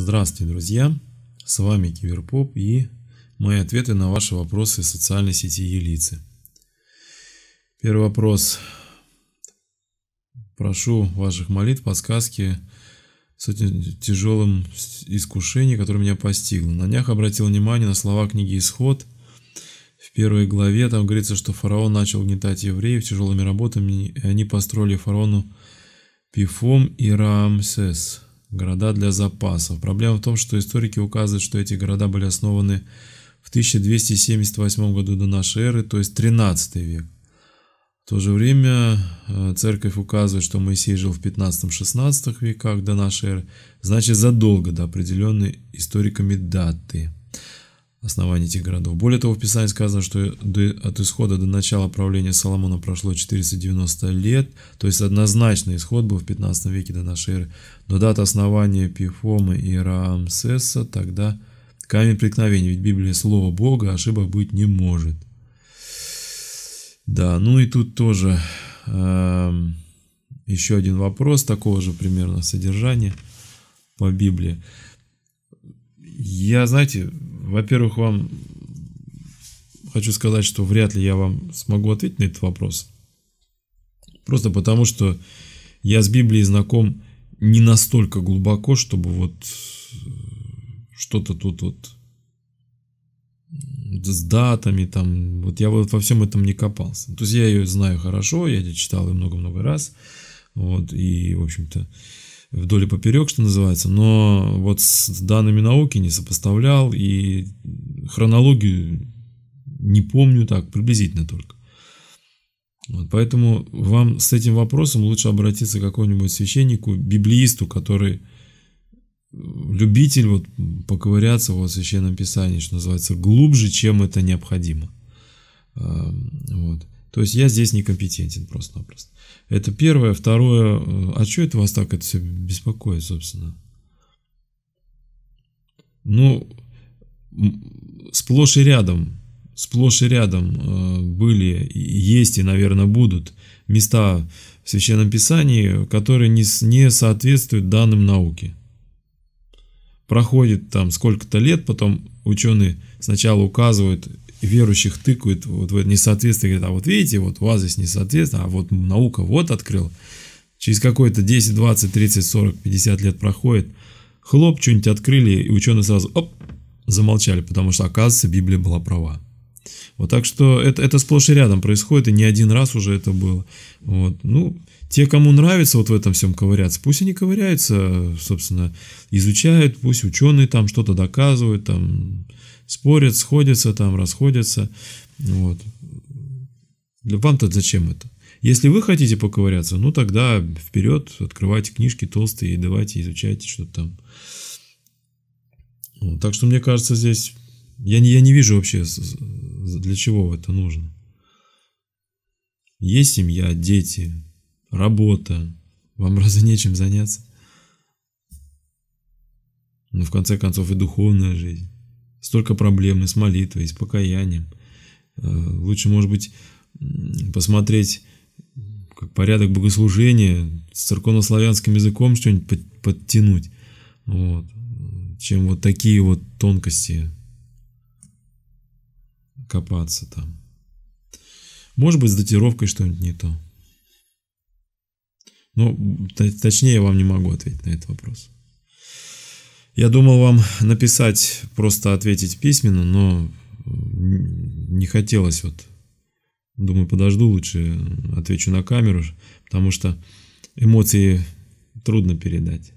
Здравствуйте, друзья! С вами Киверпоп и мои ответы на ваши вопросы в социальной сети Елицы. Первый вопрос. Прошу ваших молитв, подсказки с этим тяжелым искушением, которое меня постигло. На днях обратил внимание на слова книги «Исход», в первой главе там говорится, что фараон начал гнетать евреев тяжелыми работами, и они построили фараону Пифом и Рамсес. Города для запасов. Проблема в том, что историки указывают, что эти города были основаны в 1278 году до нашей эры, то есть 13 век. В то же время э, церковь указывает, что Моисей жил в 15-16 веках до нашей эры, значит задолго до определенной историками даты оснований этих городов. Более того, в Писании сказано, что от исхода до начала правления Соломона прошло 490 лет, то есть однозначно исход был в 15 веке до нашей эры. Но дата основания Пифомы и Рамсеса тогда камень преткновения, ведь Библия слово Бога, ошибок быть не может. Да, ну и тут тоже э, еще один вопрос такого же примерно содержания по Библии. Я, знаете, во-первых, вам хочу сказать, что вряд ли я вам смогу ответить на этот вопрос. Просто потому, что я с Библией знаком не настолько глубоко, чтобы вот э, что-то тут вот с датами там, вот я вот во всем этом не копался. То есть я ее знаю хорошо, я ее читал много-много раз, вот, и, в общем-то, вдоль и поперек, что называется, но вот с данными науки не сопоставлял и хронологию не помню так, приблизительно только. Вот, поэтому вам с этим вопросом лучше обратиться к какому-нибудь священнику, библиисту, который любитель вот поковыряться в священном писании, что называется, глубже, чем это необходимо. Эм, вот. То есть я здесь некомпетентен просто-напросто. Это первое. Второе, э, а что это вас так это все беспокоит, собственно? Ну, сплошь и рядом, сплошь и рядом э, были, есть и, наверное, будут места в Священном Писании, которые не, не соответствуют данным науки. Проходит там сколько-то лет, потом ученые сначала указывают верующих тыкают вот в это несоответствие, говорят, а вот видите, вот у вас здесь несоответствие, а вот наука вот открыл Через какое-то 10, 20, 30, 40, 50 лет проходит, хлоп, что-нибудь открыли, и ученые сразу оп, замолчали, потому что, оказывается, Библия была права. Вот так что это, это сплошь и рядом происходит, и не один раз уже это было. Вот. Ну, те, кому нравится вот в этом всем ковыряться, пусть они ковыряются, собственно, изучают, пусть ученые там что-то доказывают, там, спорят, сходятся там, расходятся. Вот. Вам-то зачем это? Если вы хотите поковыряться, ну тогда вперед, открывайте книжки толстые и давайте изучайте что-то там. Вот. Так что мне кажется здесь, я не, я не вижу вообще для чего это нужно. Есть семья, дети, работа, вам разве нечем заняться? Ну, в конце концов, и духовная жизнь. Столько проблем и с молитвой, и с покаянием. Э, лучше, может быть, посмотреть как порядок богослужения, с церковнославянским языком что-нибудь подтянуть, вот, чем вот такие вот тонкости копаться там. Может быть, с датировкой что-нибудь не то. Но точнее я вам не могу ответить на этот вопрос. Я думал вам написать, просто ответить письменно, но не хотелось вот. Думаю, подожду лучше, отвечу на камеру, потому что эмоции трудно передать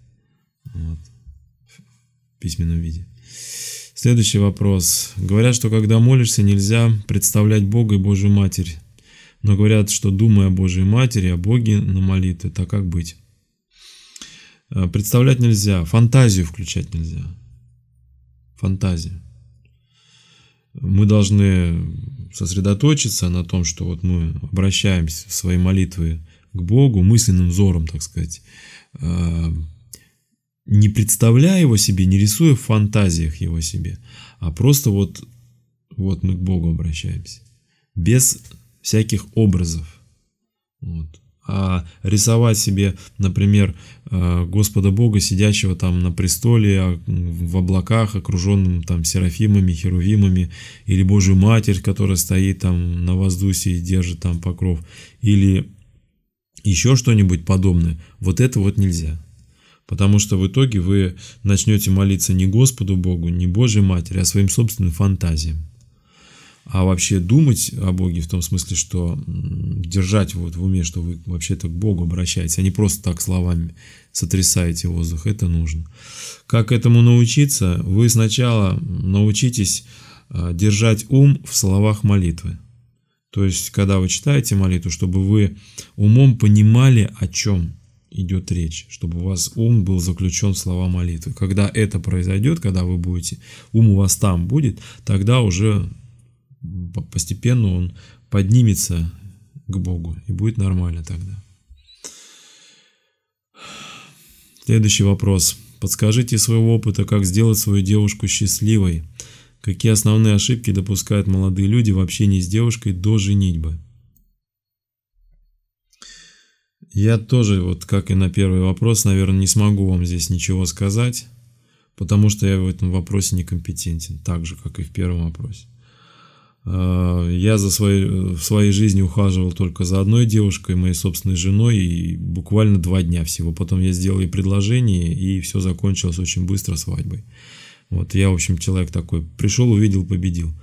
вот, в письменном виде. Следующий вопрос. Говорят, что когда молишься, нельзя представлять Бога и Божью Матерь. Но говорят, что думая о Божьей Матери, о Боге на молитве, так как быть? Э, представлять нельзя, фантазию включать нельзя. Фантазия. Мы должны сосредоточиться на том, что вот мы обращаемся в свои молитвы к Богу, мысленным взором, так сказать, э, не представляя его себе, не рисуя в фантазиях его себе, а просто вот, вот мы к Богу обращаемся, без всяких образов. Вот а рисовать себе, например, а, Господа Бога, сидящего там на престоле, а, в облаках, окруженным там серафимами, херувимами, или Божью Матерь, которая стоит там на воздухе и держит там покров, или еще что-нибудь подобное. Вот это вот нельзя. Потому что в итоге вы начнете молиться не Господу Богу, не Божьей Матери, а своим собственным фантазиям а вообще думать о Боге в том смысле, что держать вот в уме, что вы вообще-то к Богу обращаетесь, а не просто так словами сотрясаете воздух, это нужно. Как этому научиться? Вы сначала научитесь а, держать ум в словах молитвы. То есть, когда вы читаете молитву, чтобы вы умом понимали, о чем идет речь, чтобы у вас ум был заключен в слова молитвы. Когда это произойдет, когда вы будете, ум у вас там будет, тогда уже постепенно он поднимется к Богу, и будет нормально тогда. Следующий вопрос. Подскажите из своего опыта, как сделать свою девушку счастливой. Какие основные ошибки допускают молодые люди в общении с девушкой до женитьбы? Я тоже, вот как и на первый вопрос, наверное, не смогу вам здесь ничего сказать, потому что я в этом вопросе некомпетентен, так же, как и в первом вопросе. Э, я за свои э, в своей жизни ухаживал только за одной девушкой, моей собственной женой, и буквально два дня всего. Потом я сделал ей предложение, и все закончилось очень быстро свадьбой. Вот я, в общем, человек такой. Пришел, увидел, победил.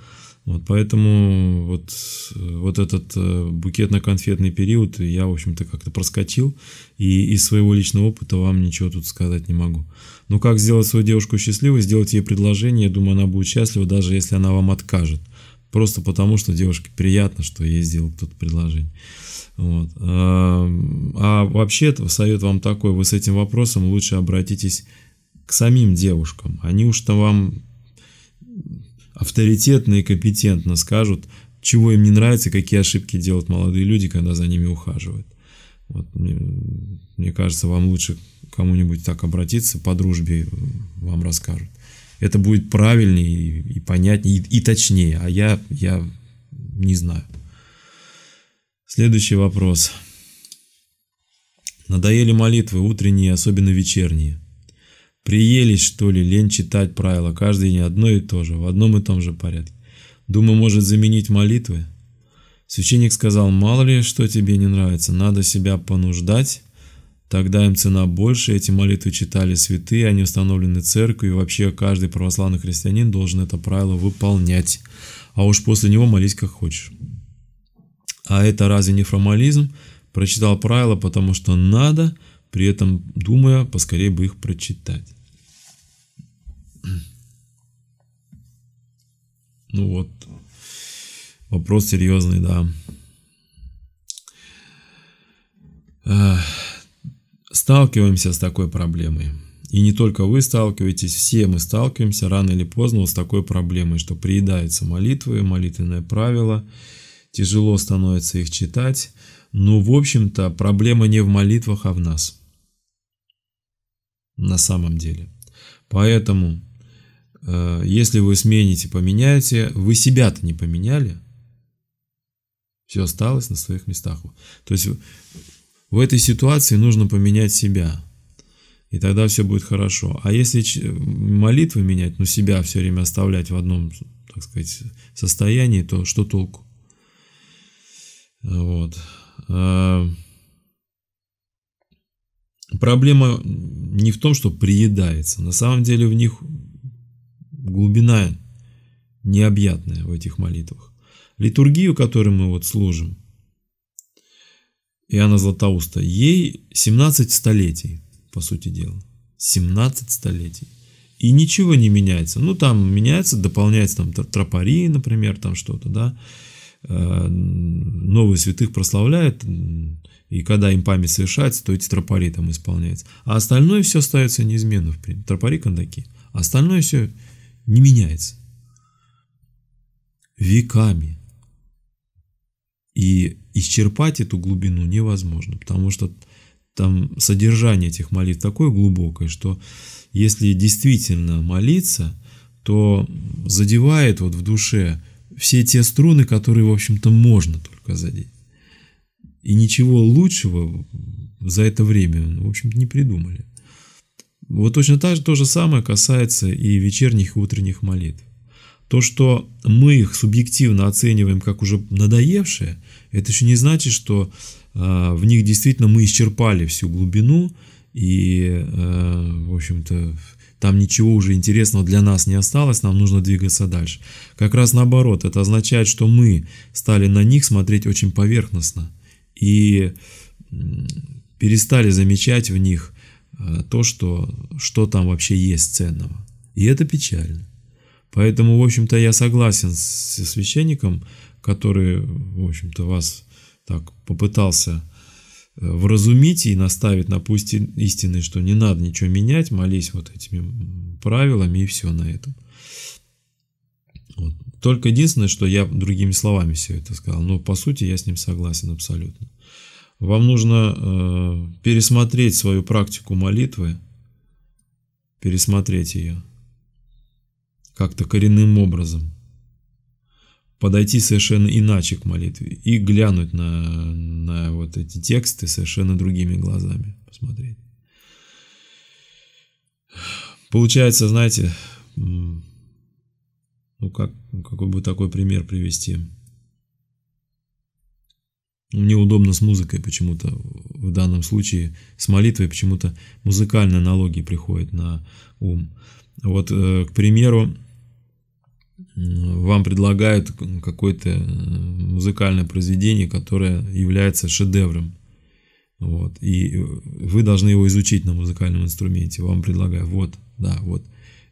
Вот поэтому вот, э, вот этот букетно-конфетный период я, в общем-то, как-то проскочил, и из своего личного опыта вам ничего тут сказать не могу. Но как сделать свою девушку счастливой? Сделать ей предложение, я думаю, она будет счастлива, даже если она вам откажет. Просто потому, что девушке приятно, что ей сделал кто-то предложение. Вот. А, а вообще совет вам такой, вы с этим вопросом лучше обратитесь к самим девушкам. Они уж то вам авторитетно и компетентно скажут, чего им не нравится, какие ошибки делают молодые люди, когда за ними ухаживают. Вот, мне, мне кажется, вам лучше кому-нибудь так обратиться, по дружбе вам расскажут это будет правильнее и понятнее, и, и точнее. А я, я не знаю. Следующий вопрос. Надоели молитвы, утренние, особенно вечерние. Приелись, что ли, лень читать правила, каждый день одно и то же, в одном и том же порядке. Думаю, может заменить молитвы? Священник сказал, мало ли, что тебе не нравится, надо себя понуждать, Тогда им цена больше, эти молитвы читали святые, они установлены церковью, и вообще каждый православный христианин должен это правило выполнять. А уж после него молись как хочешь. А это разве не формализм? Прочитал правила, потому что надо, при этом думая, поскорее бы их прочитать. Ну вот, вопрос серьезный, да сталкиваемся с такой проблемой. И не только вы сталкиваетесь, все мы сталкиваемся рано или поздно с такой проблемой, что приедаются молитвы, молитвенное правило, тяжело становится их читать. Но, в общем-то, проблема не в молитвах, а в нас. На самом деле. Поэтому, э, если вы смените, поменяете, вы себя-то не поменяли, все осталось на своих местах. То есть в этой ситуации нужно поменять себя, и тогда все будет хорошо. А если молитвы менять, но ну, себя все время оставлять в одном, так сказать, состоянии, то что толку? Вот. А, проблема не в том, что приедается. На самом деле в них глубина необъятная в этих молитвах. Литургию, которой мы вот служим – Иоанна Златоуста. Ей 17 столетий, по сути дела. 17 столетий. И ничего не меняется. Ну, там меняется, дополняется там тропари, например, там что-то, да. Э, новые святых прославляют, и когда им память совершается, то эти тропари там исполняются. А остальное все остается неизменным, в принципе. Тропари, кондаки. Остальное все не меняется. Веками. И исчерпать эту глубину невозможно, потому что там содержание этих молитв такое глубокое, что если действительно молиться, то задевает вот в душе все те струны, которые, в общем-то, можно только задеть. И ничего лучшего за это время, в общем-то, не придумали. Вот точно так же то же самое касается и вечерних и утренних молитв. То, что мы их субъективно оцениваем как уже надоевшие, это еще не значит, что э, в них действительно мы исчерпали всю глубину и, э, в общем-то, там ничего уже интересного для нас не осталось, нам нужно двигаться дальше. Как раз наоборот, это означает, что мы стали на них смотреть очень поверхностно и перестали замечать в них э, то, что, что там вообще есть ценного. И это печально. Поэтому, в общем-то, я согласен с священником, который, в общем-то, вас так попытался э, вразумить и наставить на пусть истины, что не надо ничего менять, молись вот этими правилами и все на этом. Вот. Только единственное, что я другими словами все это сказал, но по сути я с ним согласен абсолютно. Вам нужно э, пересмотреть свою практику молитвы, пересмотреть ее как-то коренным образом. Подойти совершенно иначе к молитве и глянуть на, на вот эти тексты совершенно другими глазами, посмотреть. Получается, знаете, ну как, ну какой бы такой пример привести? Мне удобно с музыкой почему-то в данном случае, с молитвой почему-то музыкальные аналогии приходят на ум. Вот, э, к примеру, вам предлагают какое-то э, музыкальное произведение, которое является шедевром. Вот. И э, вы должны его изучить на музыкальном инструменте. Вам предлагаю, вот, да, вот.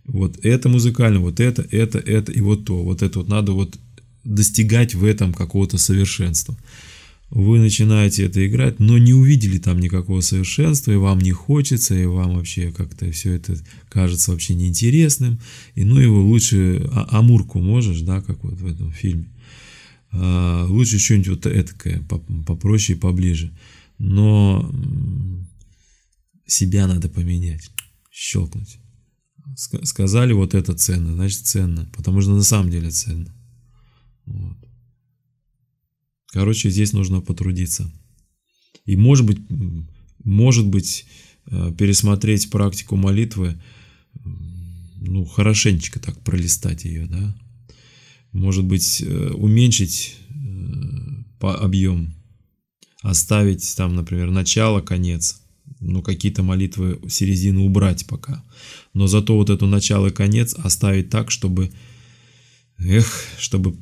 Вот это музыкально, вот это, это, это и вот то. Вот это вот надо вот достигать в этом какого-то совершенства вы начинаете это играть, но не увидели там никакого совершенства, и вам не хочется, и вам вообще как-то все это кажется вообще неинтересным, и ну его лучше а, амурку можешь, да, как вот в этом фильме, а, лучше что-нибудь вот этакое, попроще и поближе, но себя надо поменять, щелкнуть. Сказали вот это ценно, значит ценно, потому что на самом деле ценно. Вот. Короче, здесь нужно потрудиться. И может быть, может быть э, пересмотреть практику молитвы, ну, хорошенечко так пролистать ее, да. Может быть, э, уменьшить э, по объем, оставить там, например, начало, конец, ну, какие-то молитвы середины убрать пока. Но зато вот эту начало и конец оставить так, чтобы, эх, чтобы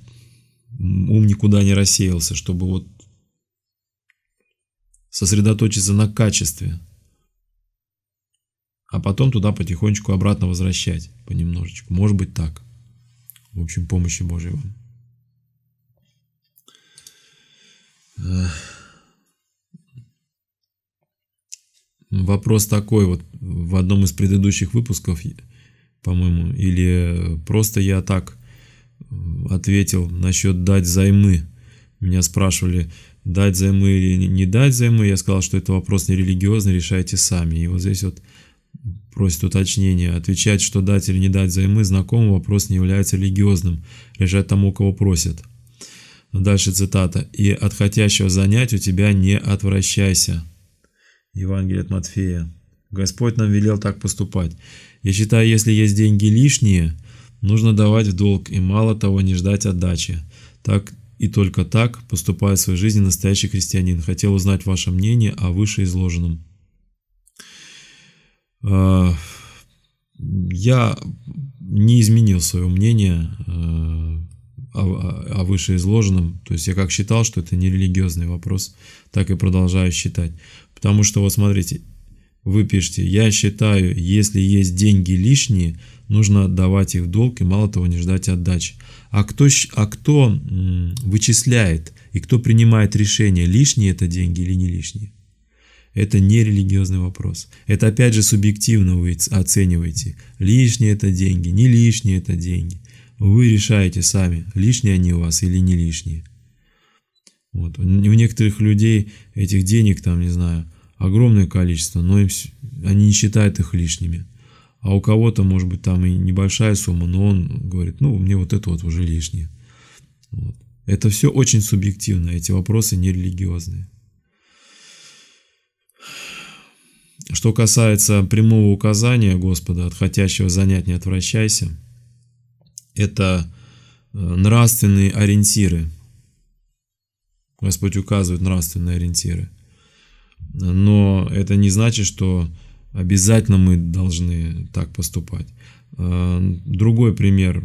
ум никуда не рассеялся, чтобы вот сосредоточиться на качестве, а потом туда потихонечку обратно возвращать понемножечку. Может быть так. В общем, помощи Божьей вам. Вопрос такой, вот в одном из предыдущих выпусков, по-моему, или просто я так ответил насчет дать займы. Меня спрашивали, дать займы или не дать займы. Я сказал, что это вопрос не религиозный, решайте сами. И вот здесь вот просит уточнения. Отвечать, что дать или не дать займы, знакомый вопрос не является религиозным. Решать тому, кого просят. Дальше цитата. «И от хотящего занять у тебя не отвращайся». Евангелие от Матфея. Господь нам велел так поступать. Я считаю, если есть деньги лишние, Нужно давать в долг и мало того не ждать отдачи. Так и только так поступает в своей жизни настоящий крестьянин. Хотел узнать ваше мнение о вышеизложенном. А, я не изменил свое мнение э, о вышеизложенном. То есть я как считал, что это не религиозный вопрос, так и продолжаю считать. Потому что, вот смотрите, Выпишите, я считаю, если есть деньги лишние, нужно отдавать их в долг и мало того не ждать отдачи. А кто, а кто вычисляет и кто принимает решение, лишние это деньги или не лишние? Это не религиозный вопрос. Это опять же субъективно вы оцениваете. Лишние это деньги, не лишние это деньги. Вы решаете сами, лишние они у вас или не лишние. Вот. У некоторых людей этих денег, там, не знаю, огромное количество, но им, они не считают их лишними. А у кого-то, может быть, там и небольшая сумма, но он говорит, ну, мне вот это вот уже лишнее. Вот. Это все очень субъективно, эти вопросы не религиозные. Что касается прямого указания Господа, от хотящего занять не отвращайся, это э, нравственные ориентиры. Господь указывает нравственные ориентиры – но это не значит, что обязательно мы должны так поступать. А, другой пример.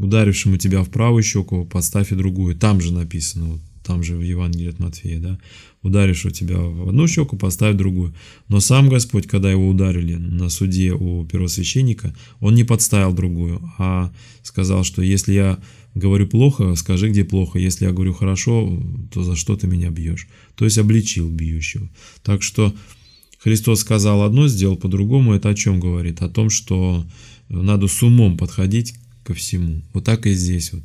Ударившему тебя в правую щеку, подставь и другую. Там же написано, вот, там же в Евангелии от Матфея, да. Ударившего тебя в одну щеку, поставь другую. Но сам Господь, когда его ударили на суде у первосвященника, он не подставил другую, а сказал, что если я говорю плохо, скажи, где плохо. Если я говорю хорошо, то за что ты меня бьешь? То есть обличил бьющего. Так что Христос сказал одно, сделал по-другому. Это о чем говорит? О том, что надо с умом подходить ко всему. Вот так и здесь вот.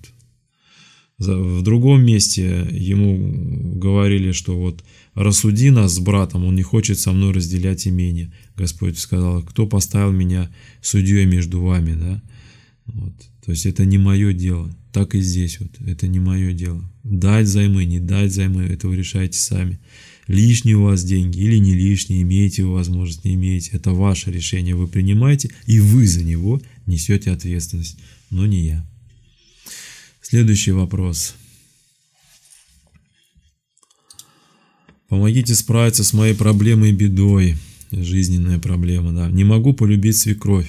В другом месте ему говорили, что вот рассуди нас с братом, он не хочет со мной разделять имение. Господь сказал, кто поставил меня судьей между вами, да? Вот. То есть это не мое дело так и здесь вот. Это не мое дело. Дать займы, не дать займы, это вы решаете сами. Лишние у вас деньги или не лишние, имеете вы возможность, не имеете. Это ваше решение, вы принимаете, и вы за него несете ответственность, но не я. Следующий вопрос. Помогите справиться с моей проблемой и бедой. Жизненная проблема, да. Не могу полюбить свекровь.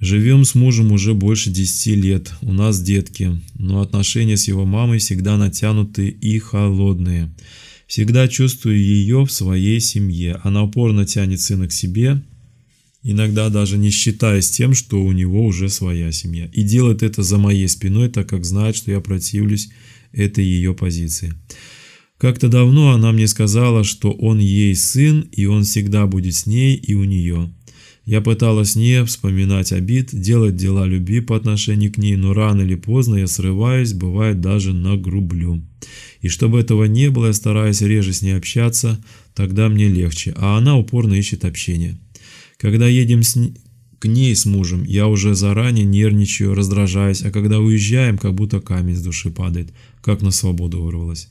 Живем с мужем уже больше 10 лет, у нас детки, но отношения с его мамой всегда натянутые и холодные. Всегда чувствую ее в своей семье, она упорно тянет сына к себе, иногда даже не считаясь тем, что у него уже своя семья. И делает это за моей спиной, так как знает, что я противлюсь этой ее позиции. Как-то давно она мне сказала, что он ей сын, и он всегда будет с ней и у нее. Я пыталась не вспоминать обид, делать дела любви по отношению к ней, но рано или поздно я срываюсь, бывает даже на грублю. И чтобы этого не было, я стараюсь реже с ней общаться, тогда мне легче, а она упорно ищет общение. Когда едем с к ней с мужем, я уже заранее нервничаю, раздражаюсь, а когда уезжаем, как будто камень с души падает, как на свободу вырвалась.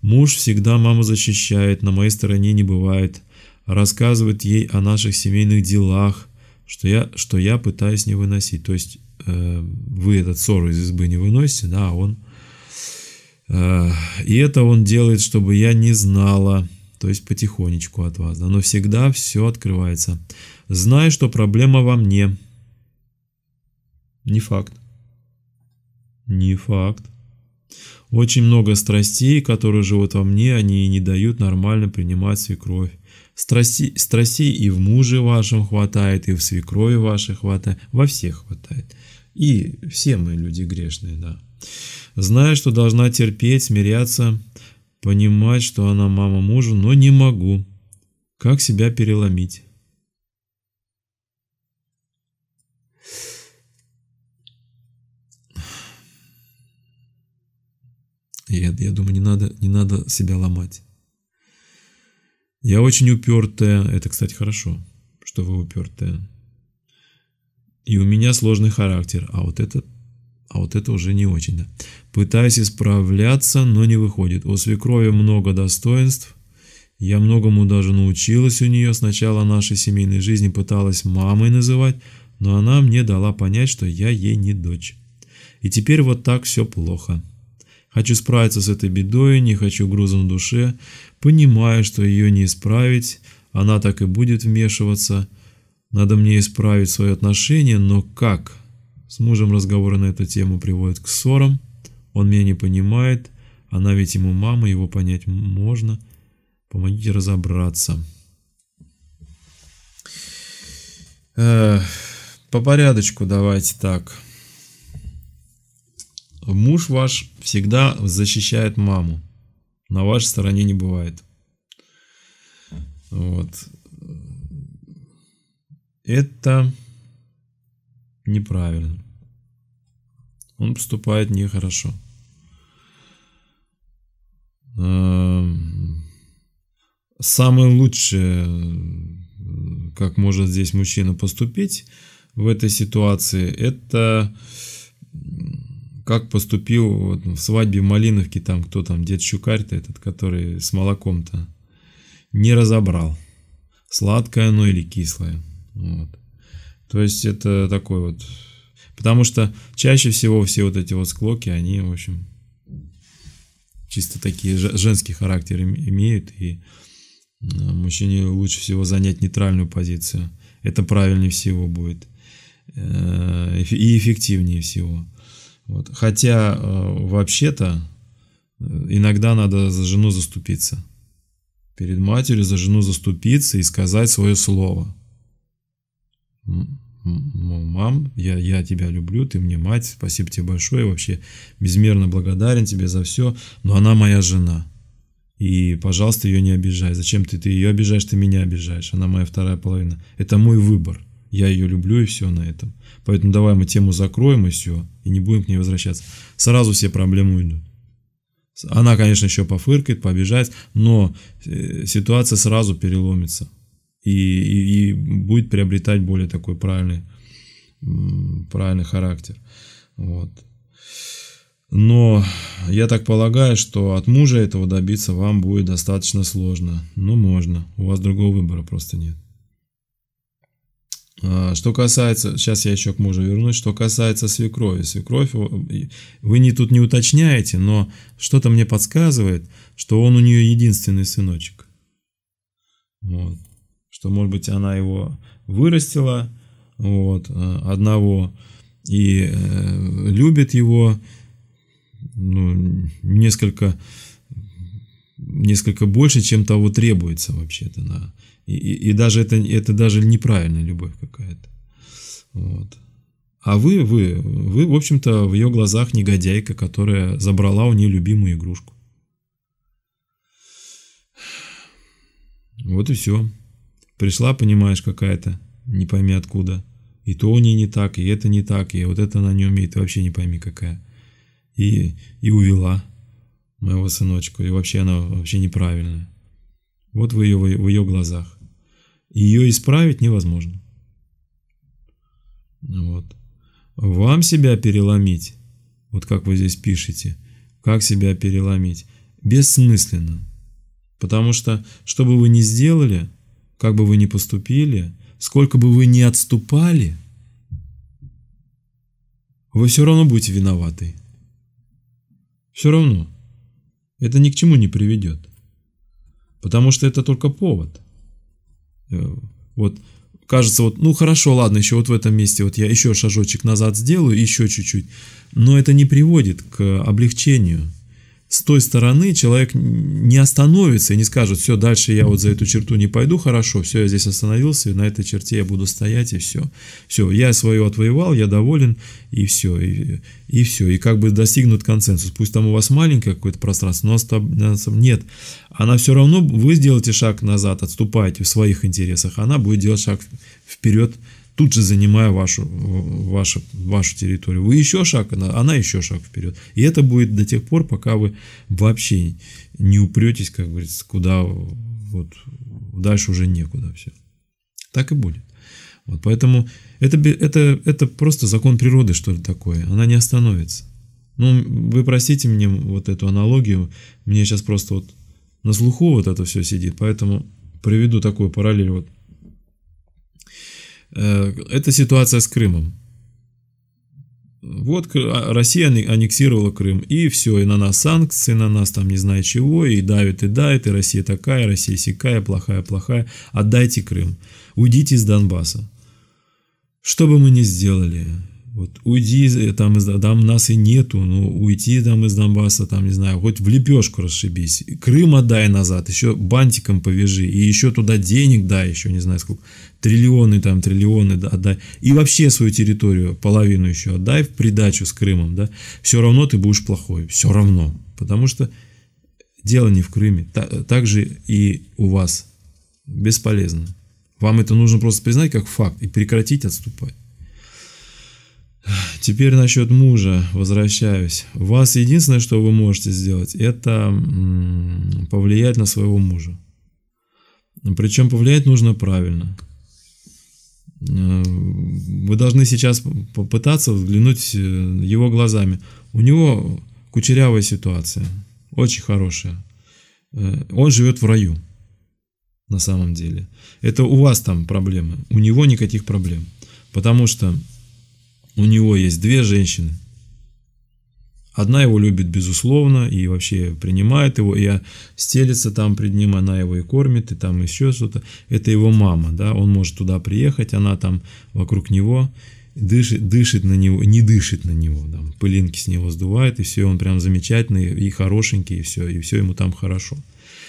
Муж всегда маму защищает, на моей стороне не бывает – Рассказывает ей о наших семейных делах, что я, что я пытаюсь не выносить. То есть э, вы этот ссору из избы не выносите, да, а он... Э, и это он делает, чтобы я не знала, то есть потихонечку от вас. Да, но всегда все открывается. Знаю, что проблема во мне. Не факт. Не факт. Очень много страстей, которые живут во мне, они не дают нормально принимать свекровь. Страстей, страстей и в муже вашем хватает, и в свекрови вашей хватает, во всех хватает. И все мы люди грешные, да. Знаю, что должна терпеть, смиряться, понимать, что она мама мужу, но не могу. Как себя переломить? Я, я думаю, не надо, не надо себя ломать. Я очень упертая. Это, кстати, хорошо, что вы упертая. И у меня сложный характер. А вот это а вот это уже не очень. Да. Пытаюсь исправляться, но не выходит. У свекрови много достоинств. Я многому даже научилась у нее. Сначала нашей семейной жизни пыталась мамой называть, но она мне дала понять, что я ей не дочь. И теперь вот так все плохо. Хочу справиться с этой бедой, не хочу груза на душе, понимаю, что ее не исправить, она так и будет вмешиваться. Надо мне исправить свои отношения, но как? С мужем разговоры на эту тему приводят к ссорам, он меня не понимает, она ведь ему мама, его понять можно. Помогите разобраться. Э, по порядочку давайте так муж ваш всегда защищает маму. На вашей стороне не бывает. Вот. Это неправильно. Он поступает нехорошо. Эм, самое лучшее, как может здесь мужчина поступить в этой ситуации, это как поступил вот, в свадьбе в Малиновке, там кто там, дед Щукарь-то этот, который с молоком-то, не разобрал, сладкое оно или кислое. Вот. То есть это такой вот... Потому что чаще всего все вот эти вот склоки, они, в общем, чисто такие женский характер имеют, и э, мужчине лучше всего занять нейтральную позицию. Это правильнее всего будет э, и эффективнее всего. Вот. Хотя э, вообще-то э, иногда надо за жену заступиться. Перед матерью за жену заступиться и сказать свое слово. Мам, я, я тебя люблю, ты мне мать, спасибо тебе большое, вообще безмерно благодарен тебе за все, но она моя жена. И, пожалуйста, ее не обижай. Зачем ты, ты ее обижаешь, ты меня обижаешь. Она моя вторая половина. Это мой выбор я ее люблю и все на этом. Поэтому давай мы тему закроем и все, и не будем к ней возвращаться. Сразу все проблемы уйдут. Она, конечно, еще пофыркает, побежать, но э, ситуация сразу переломится. И, и, и будет приобретать более такой правильный, правильный характер. Вот. Но я так полагаю, что от мужа этого добиться вам будет достаточно сложно. Но можно. У вас другого выбора просто нет. А, что касается, сейчас я еще к мужу вернусь, что касается свекрови. Свекровь, вы не, тут не уточняете, но что-то мне подсказывает, что он у нее единственный сыночек. Вот. Что, может быть, она его вырастила, вот, э, одного, и э, любит его, ну, несколько, несколько больше, чем того требуется вообще-то на и, и, и даже это, это даже неправильная любовь какая-то. Вот. А вы, вы, вы, в общем-то, в ее глазах негодяйка, которая забрала у нее любимую игрушку. Вот и все. Пришла, понимаешь, какая-то, не пойми откуда. И то у нее не так, и это не так, и вот это она не умеет, и вообще не пойми какая. И, и увела моего сыночка, и вообще она вообще неправильная. Вот в ее, в ее глазах. Ее исправить невозможно. Вот. Вам себя переломить, вот как вы здесь пишете, как себя переломить, бессмысленно. Потому что, что бы вы ни сделали, как бы вы ни поступили, сколько бы вы ни отступали, вы все равно будете виноваты. Все равно. Это ни к чему не приведет. Потому что это только повод. Э, вот, кажется, вот, ну хорошо, ладно, еще вот в этом месте вот я еще шажочек назад сделаю, еще чуть-чуть. Но это не приводит к облегчению с той стороны человек не остановится и не скажет, все, дальше я вот за эту черту не пойду, хорошо, все, я здесь остановился, и на этой черте я буду стоять, и все. Все, я свое отвоевал, я доволен, и все, и, и все. И как бы достигнут консенсус. Пусть там у вас маленькое какое-то пространство, но нас нет. Она все равно, вы сделаете шаг назад, отступаете в своих интересах, она будет делать шаг вперед тут же занимаю вашу, вашу, вашу территорию. Вы еще шаг, она, она еще шаг вперед. И это будет до тех пор, пока вы вообще не упретесь, как говорится, куда вот дальше уже некуда все. Так и будет. Вот поэтому это, это, это просто закон природы, что ли, такое. Она не остановится. Ну, вы простите мне вот эту аналогию. Мне сейчас просто вот на слуху вот это все сидит. Поэтому приведу такую параллель. Вот Э, это ситуация с Крымом. Вот а, Россия аннексировала Крым, и все, и на нас санкции, на нас там не знаю чего, и давит, и давит, и Россия такая, Россия сякая, плохая, плохая, отдайте Крым, уйдите из Донбасса. Что бы мы ни сделали, вот уйди э, там из там нас и нету, ну уйти там из Донбасса, там не знаю, хоть в лепешку расшибись, Крым отдай назад, еще бантиком повяжи, и еще туда денег дай, еще не знаю сколько, триллионы там, триллионы отдай, и вообще свою территорию половину еще отдай в придачу с Крымом, да, все равно ты будешь плохой, все равно, потому что дело не в Крыме, так же и у вас, бесполезно. Вам это нужно просто признать как факт и прекратить отступать. Теперь насчет мужа, возвращаюсь. У вас единственное, что вы можете сделать, это повлиять на своего мужа. Причем повлиять нужно правильно. Э, вы должны сейчас попытаться взглянуть э, его глазами. У него кучерявая ситуация, очень хорошая. Э, он живет в раю, на самом деле. Это у вас там проблемы, у него никаких проблем. Потому что у него есть две женщины. Одна его любит, безусловно, и вообще принимает его, и стелится там пред ним, она его и кормит, и там еще что-то. Это его мама, да, он может туда приехать, она там вокруг него, дышит, дышит на него, не дышит на него, там, пылинки с него сдувает, и все, он прям замечательный и хорошенький, и все, и все ему там хорошо.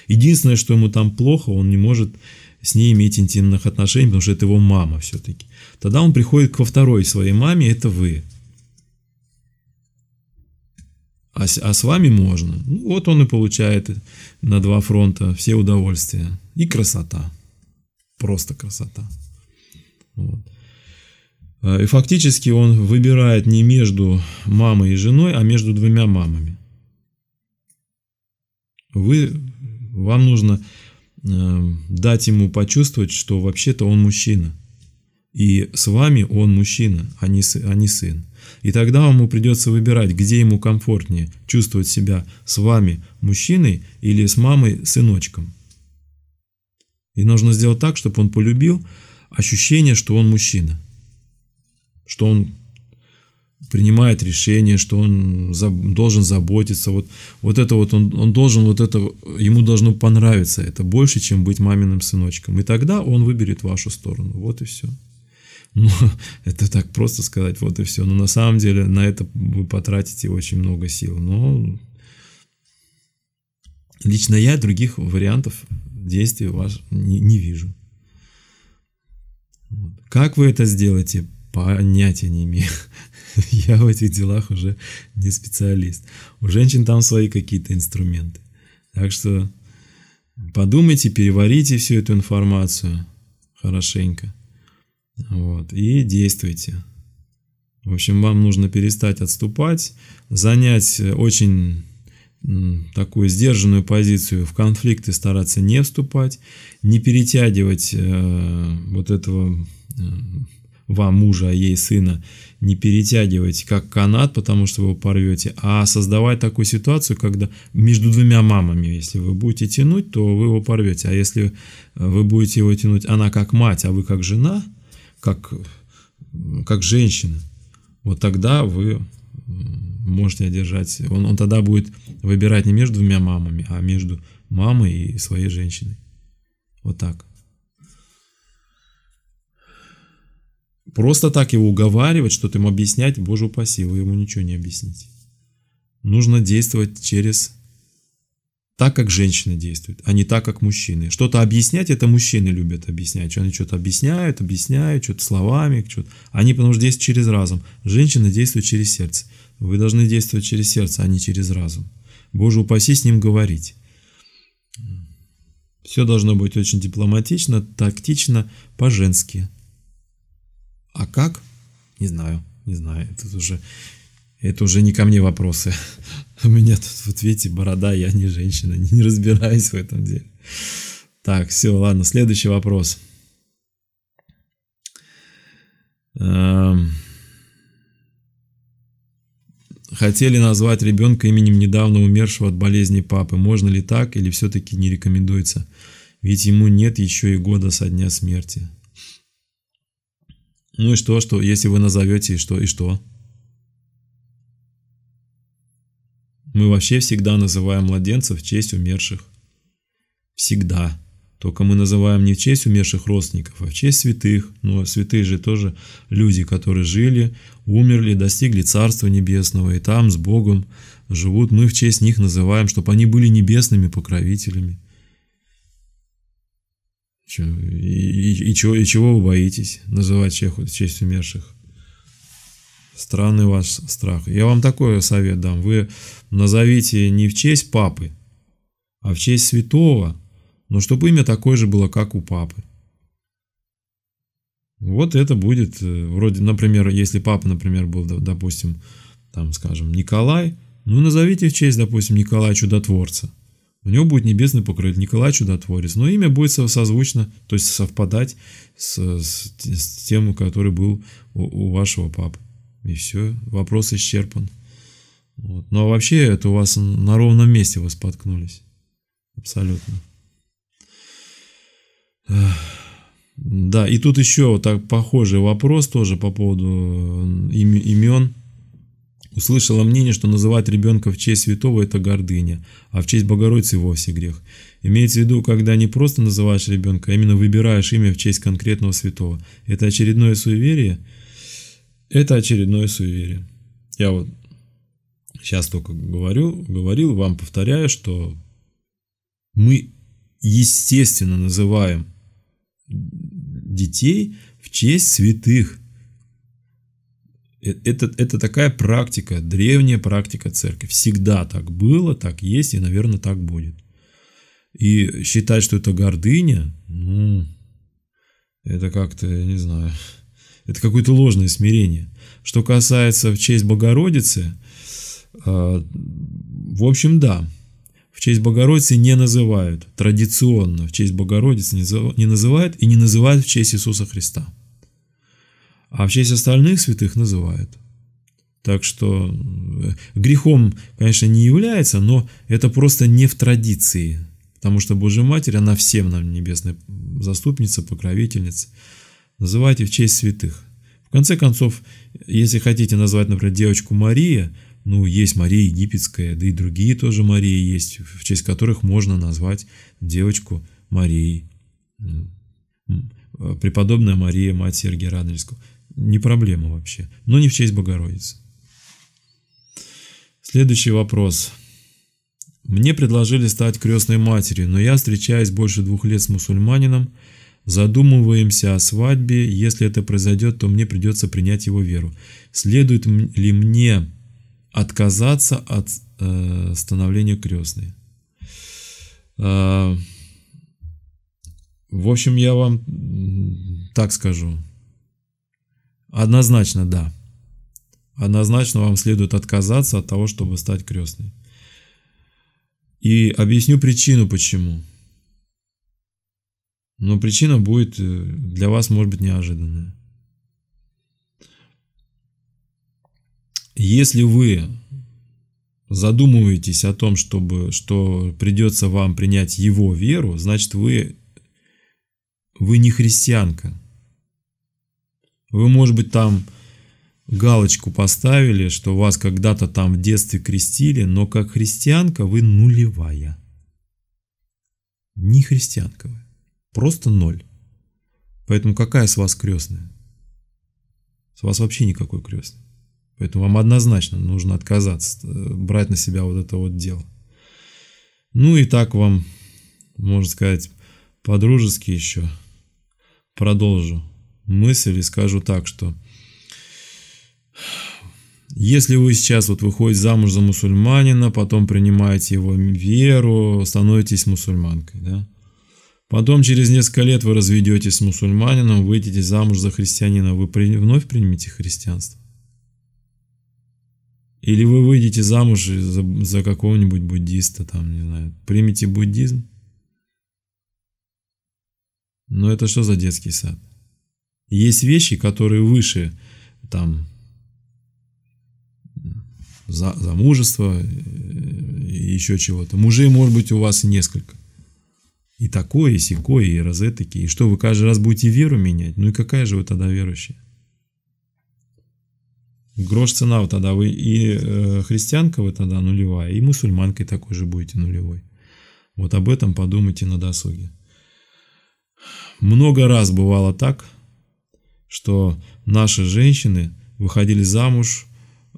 Единственное, что ему там плохо, он не может с ней иметь интимных отношений, потому что это его мама все-таки. Тогда он приходит ко второй своей маме, это вы. А, а с вами можно. Ну, вот он и получает на два фронта все удовольствия. И красота. Просто красота. Вот. А, и фактически он выбирает не между мамой и женой, а между двумя мамами. Вы, вам нужно Э, дать ему почувствовать, что вообще-то он мужчина. И с вами он мужчина, а не, а не сын. И тогда ему придется выбирать, где ему комфортнее чувствовать себя с вами мужчиной или с мамой сыночком. И нужно сделать так, чтобы он полюбил ощущение, что он мужчина, что он принимает решение, что он заб, должен заботиться. Вот, вот это вот он, он должен, вот это ему должно понравиться. Это больше, чем быть маминым сыночком. И тогда он выберет вашу сторону. Вот и все. Ну, это так просто сказать, вот и все. Но на самом деле на это вы потратите очень много сил. Но лично я других вариантов действий ваш не, не вижу. Как вы это сделаете, понятия не имею. я в этих делах уже не специалист. У женщин там свои какие-то инструменты. Так что подумайте, переварите всю эту информацию хорошенько. Вот, и действуйте. В общем, вам нужно перестать отступать, занять э, очень такую сдержанную позицию, в конфликты стараться не вступать, не перетягивать э, вот этого э, вам мужа, а ей сына не перетягивать как канат, потому что вы его порвете, а создавать такую ситуацию, когда между двумя мамами, если вы будете тянуть, то вы его порвете, а если э, вы будете его тянуть, она как мать, а вы как жена, как, как женщина, вот тогда вы можете одержать, он, он тогда будет выбирать не между двумя мамами, а между мамой и своей женщиной. Вот так. Просто так его уговаривать, что-то ему объяснять, боже упаси, вы ему ничего не объясните. Нужно действовать через так, как женщины действуют, а не так, как мужчины. Что-то объяснять, это мужчины любят объяснять. что Они что-то объясняют, объясняют, что-то словами, что-то. Они потому что действуют через разум. Женщины действуют через сердце. Вы должны действовать через сердце, а не через разум. Боже упаси с ним говорить. Все должно быть очень дипломатично, тактично, по-женски. А как? Не знаю, не знаю. Это уже, это уже не ко мне вопросы. У меня тут, вот видите, борода, я не женщина, не, разбираюсь в этом деле. Так, все, ладно, следующий вопрос. Эм, хотели назвать ребенка именем недавно умершего от болезни папы. Можно ли так или все-таки не рекомендуется? Ведь ему нет еще и года со дня смерти. Ну и что, что, если вы назовете, и что, и что? Мы вообще всегда называем младенцев в честь умерших. Всегда. Только мы называем не в честь умерших родственников, а в честь святых. Но ну, а святые же тоже люди, которые жили, умерли, достигли Царства Небесного, и там с Богом живут. Мы в честь них называем, чтобы они были небесными покровителями. Че, и, и, и, чего, и чего вы боитесь называть в честь умерших? Странный ваш страх. Я вам такой совет дам. Вы назовите не в честь папы, а в честь святого, но чтобы имя такое же было, как у папы. Вот это будет, э, вроде, например, если папа, например, был, допустим, там, скажем, Николай, ну, назовите в честь, допустим, Николая Чудотворца – у него будет небесный покровитель Николай Чудотворец, но имя будет созвучно, то есть совпадать с, с, с тем, который был у, у вашего папы. И все, вопрос исчерпан. Вот. Ну а вообще это у вас на ровном месте вы споткнулись. Абсолютно. Да, и тут еще вот так похожий вопрос тоже по поводу э, имен Услышала мнение, что называть ребенка в честь святого – это гордыня, а в честь Богородицы вовсе грех. Имеется в виду, когда не просто называешь ребенка, а именно выбираешь имя в честь конкретного святого. Это очередное суеверие? Это очередное суеверие. Я вот сейчас только говорю, говорил, вам повторяю, что мы естественно называем детей в честь святых. Э, это, это такая практика, древняя практика церкви. Всегда так было, так есть и, наверное, так будет. И считать, что это гордыня, ну, это как-то, я не знаю, это какое-то ложное смирение. Что касается в честь Богородицы, э, в общем, да, в честь Богородицы не называют, традиционно в честь Богородицы не называют и не называют в честь Иисуса Христа а в честь остальных святых называют. Так что э, грехом, конечно, не является, но это просто не в традиции, потому что Божья Матерь, она всем нам небесная заступница, покровительница. Называйте в честь святых. В конце концов, если хотите назвать, например, девочку Мария, ну, есть Мария Египетская, да и другие тоже Марии есть, в честь которых можно назвать девочку Марией. Э, преподобная Мария, мать Сергия Радонежского не проблема вообще, но не в честь Богородицы. Следующий вопрос. Мне предложили стать крестной матерью, но я встречаясь больше двух лет с мусульманином, задумываемся о свадьбе, если это произойдет, то мне придется принять его веру. Следует ли мне отказаться от э, становления крестной? Э, в общем, я вам так скажу. Однозначно да. Однозначно вам следует отказаться от того, чтобы стать крестной. И объясню причину почему. Но причина будет э, для вас, может быть, неожиданная. Если вы задумываетесь о том, чтобы, что придется вам принять его веру, значит вы, вы не христианка. Вы, может быть, там галочку поставили, что вас когда-то там в детстве крестили, но как христианка вы нулевая. Не христианка вы. Просто ноль. Поэтому какая с вас крестная? С вас вообще никакой крестной. Поэтому вам однозначно нужно отказаться, э, брать на себя вот это вот дело. Ну и так вам, можно сказать, по-дружески еще продолжу мысль и скажу так, что если вы сейчас вот выходите замуж за мусульманина, потом принимаете его веру, становитесь мусульманкой, да? Потом через несколько лет вы разведетесь с мусульманином, выйдете замуж за христианина, вы при... вновь примете христианство. Или вы выйдете замуж за, за какого-нибудь буддиста, там, не знаю, примете буддизм. Но это что за детский сад? Есть вещи, которые выше там за, замужества, э, еще чего-то. Мужей, может быть, у вас несколько. И такое, и сякое, и розетки. И что, вы каждый раз будете веру менять? Ну и какая же вы тогда верующая? Грош цена вы тогда, вы и э, христианка вы тогда нулевая, и мусульманкой такой же будете нулевой. Вот об этом подумайте на досуге. Много раз бывало так, что наши женщины выходили замуж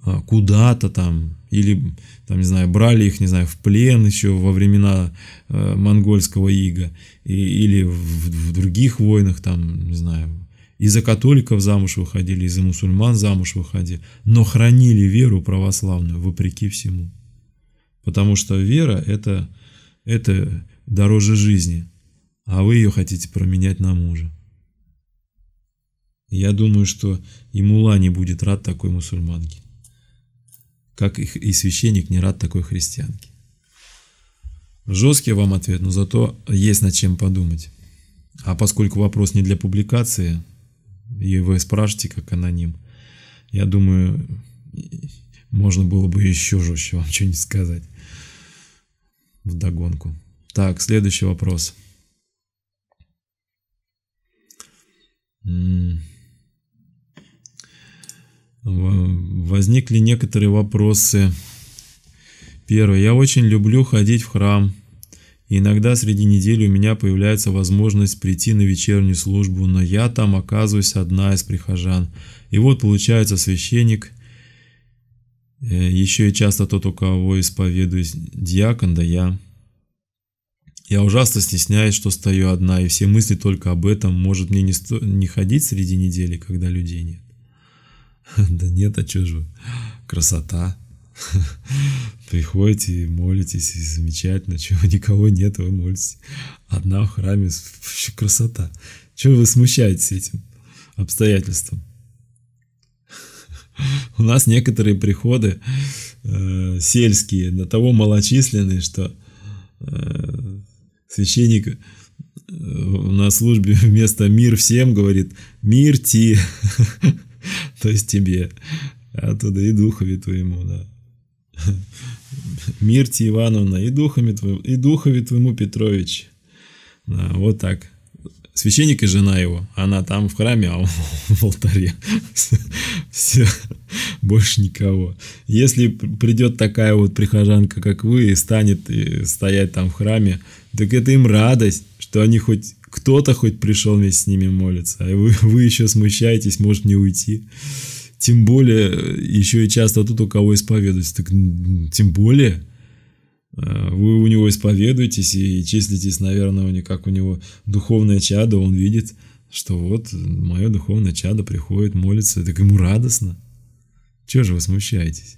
а, куда-то там, или, там, не знаю, брали их, не знаю, в плен еще во времена э, монгольского ига, и, или в, в других войнах, там, не знаю, и за католиков замуж выходили, и за мусульман замуж выходили, но хранили веру православную вопреки всему. Потому что вера это, это дороже жизни, а вы ее хотите променять на мужа. Я думаю, что и мула не будет рад такой мусульманке, как и священник не рад такой христианке. Жесткий вам ответ, но зато есть над чем подумать. А поскольку вопрос не для публикации, и вы спрашиваете как аноним, я думаю, можно было бы еще жестче вам что-нибудь сказать в догонку. Так, следующий вопрос. М возникли некоторые вопросы. Первое. Я очень люблю ходить в храм. И иногда среди недели у меня появляется возможность прийти на вечернюю службу, но я там оказываюсь одна из прихожан. И вот получается священник, э, еще и часто тот, у кого исповедуюсь, диакон, да я. Я ужасно стесняюсь, что стою одна, и все мысли только об этом. Может мне не, сто... не ходить среди недели, когда людей нет? Да нет, а что же? Красота. Приходите, молитесь, и замечательно, чего никого нет, вы молитесь. Одна в храме, вообще красота. Чего вы смущаетесь этим обстоятельством? У нас некоторые приходы э, сельские, до того малочисленные, что э, священник э, на службе вместо «мир всем» говорит «мир ти». то есть тебе, а оттуда и духови твоему, да. Мирти Ивановна, и, духами твоему, и духови твоему Петрович. Да, вот так. Священник и жена его, она там в храме, а он в алтаре. Все, больше никого. Если придет такая вот прихожанка, как вы, и станет стоять там в храме, так это им радость, что они хоть кто-то хоть пришел вместе с ними молиться, а вы, вы еще смущаетесь, может не уйти. Тем более, еще и часто тут у кого исповедуется. Так тем более, э, вы у него исповедуетесь и числитесь, наверное, у него, как у него духовное чадо, он видит, что вот мое духовное чадо приходит, молится, так ему радостно. Чего же вы смущаетесь?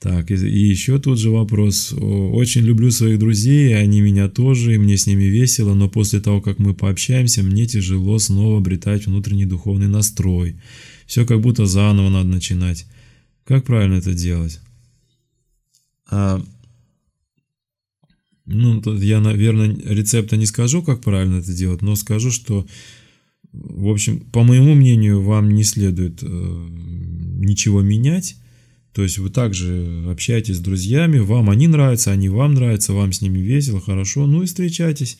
Так, и, еще тут же вопрос. Очень люблю своих друзей, они меня тоже, и мне с ними весело, но после того, как мы пообщаемся, мне тяжело снова обретать внутренний духовный настрой. Все как будто заново надо начинать. Как правильно это делать? А, ну, тут я, наверное, рецепта не скажу, как правильно это делать, но скажу, что, в общем, по моему мнению, вам не следует э, ничего менять то есть вы также общаетесь с друзьями, вам они нравятся, они вам нравятся, вам с ними весело, хорошо, ну и встречайтесь.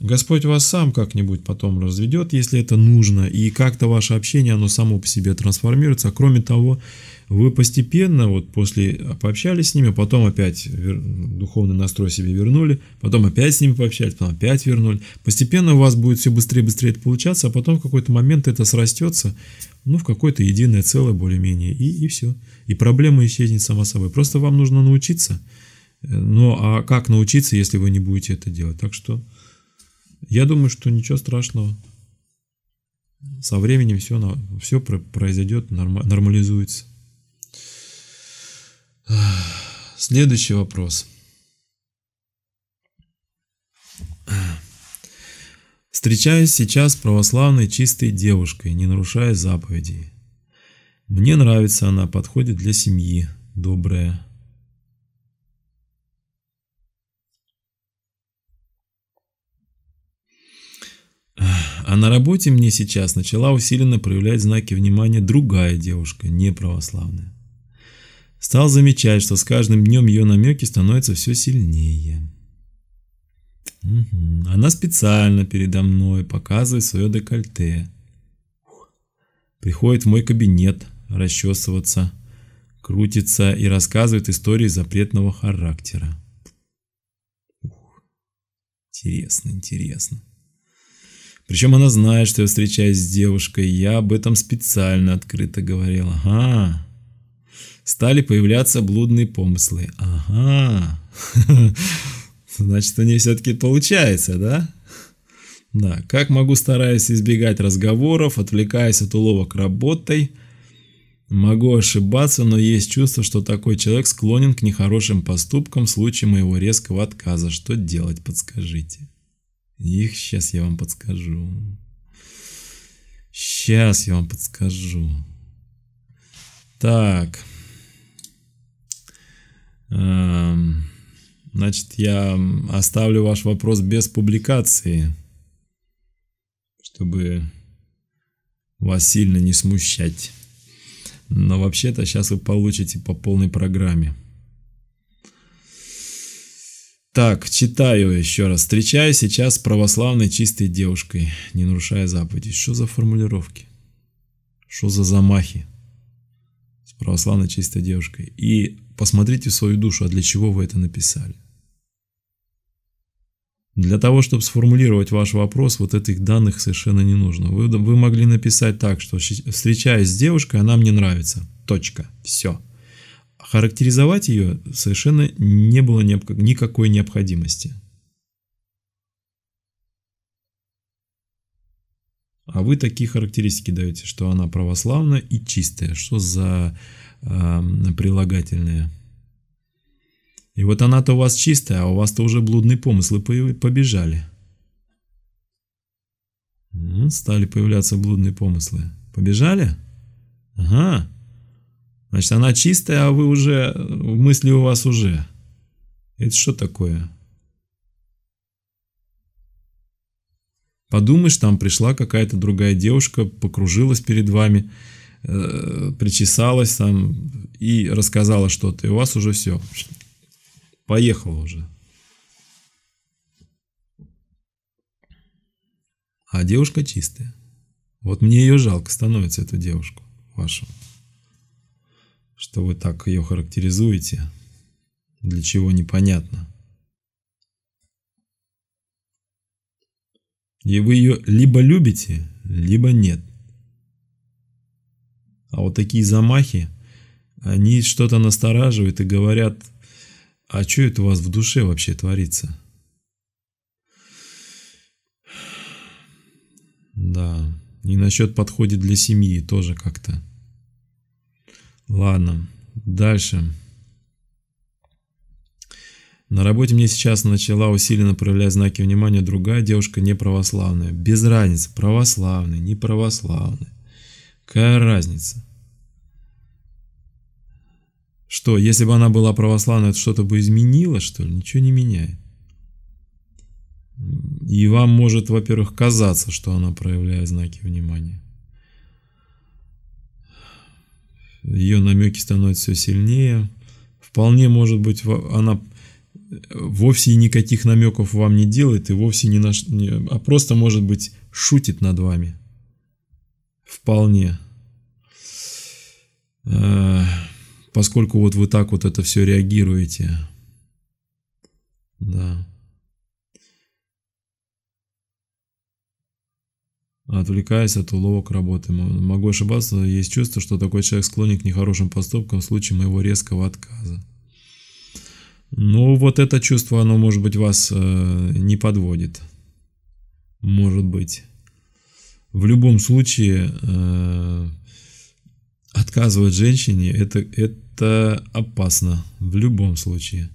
Господь вас сам как-нибудь потом разведет, если это нужно, и как-то ваше общение, оно само по себе трансформируется. А кроме того, вы постепенно, вот после а, пообщались с ними, потом опять духовный настрой себе вернули, потом опять с ними пообщались, потом опять вернули. Постепенно у вас будет все быстрее и быстрее это получаться, а потом в какой-то момент это срастется, ну, в какое-то единое целое более-менее, и, и все и проблема исчезнет сама собой. Просто вам нужно научиться. Э, ну а как научиться, если вы не будете это делать? Так что я думаю, что ничего страшного. Со временем все, все произойдет, нормализуется. Следующий вопрос. Встречаюсь сейчас с православной чистой девушкой, не нарушая заповедей. Мне нравится она, подходит для семьи, добрая. А на работе мне сейчас начала усиленно проявлять знаки внимания другая девушка, не православная. Стал замечать, что с каждым днем ее намеки становятся все сильнее. Она специально передо мной показывает свое декольте. Приходит в мой кабинет, расчесываться, крутится и рассказывает истории запретного характера. Ух, интересно, интересно. Причем она знает, что я встречаюсь с девушкой, я об этом специально открыто говорил. Ага, стали появляться блудные помыслы. Ага, значит, у нее все-таки получается, да? Да, как могу стараясь избегать разговоров, отвлекаясь от уловок работой – Могу ошибаться, но есть чувство, что такой человек склонен к нехорошим поступкам в случае моего резкого отказа. Что делать, подскажите. Их сейчас я вам подскажу. Сейчас я вам подскажу. Так. Эм, значит, я оставлю ваш вопрос без публикации, чтобы вас сильно не смущать. Но вообще-то сейчас вы получите по полной программе. Так, читаю еще раз. Встречаюсь сейчас с православной чистой девушкой, не нарушая заповеди. Что за формулировки? Что за замахи? С православной чистой девушкой. И посмотрите в свою душу, а для чего вы это написали? Для того, чтобы сформулировать ваш вопрос, вот этих данных совершенно не нужно. Вы, вы могли написать так, что встречаясь с девушкой, она мне нравится. Точка. Все. Характеризовать ее совершенно не было никакой необходимости. А вы такие характеристики даете, что она православная и чистая. Что за э, прилагательное? И вот она-то у вас чистая, а у вас-то уже блудные помыслы побежали. Стали появляться блудные помыслы. Побежали? Ага. Значит, она чистая, а вы уже, э, мысли у вас уже. Это что такое? Подумаешь, там пришла какая-то другая девушка, покружилась перед вами, э, причесалась там и рассказала что-то, и у вас уже все, Поехал уже. А девушка чистая. Вот мне ее жалко становится, эту девушку вашу. Что вы так ее характеризуете? Для чего непонятно. И вы ее либо любите, либо нет. А вот такие замахи, они что-то настораживают и говорят а что это у вас в душе вообще творится? Да, и насчет подходит для семьи тоже как-то. Ладно, дальше. На работе мне сейчас начала усиленно проявлять знаки внимания другая девушка неправославная. Без разницы, православная, неправославная. Какая разница? Что, если бы она была православной, это что-то бы изменило, что ли? Ничего не меняет. И вам может, во-первых, казаться, что она проявляет знаки внимания. Ее намеки становятся все сильнее. Вполне может быть, она вовсе никаких намеков вам не делает и вовсе не наш, а просто может быть шутит над вами. Вполне. А, поскольку вот вы так вот это все реагируете. Да. Отвлекаясь от уловок работы. Могу ошибаться, но есть чувство, что такой человек склонен к нехорошим поступкам в случае моего резкого отказа. Ну, вот это чувство, оно, может быть, вас э, не подводит. Может быть. В любом случае, э, отказывать женщине, это, это опасно в любом случае.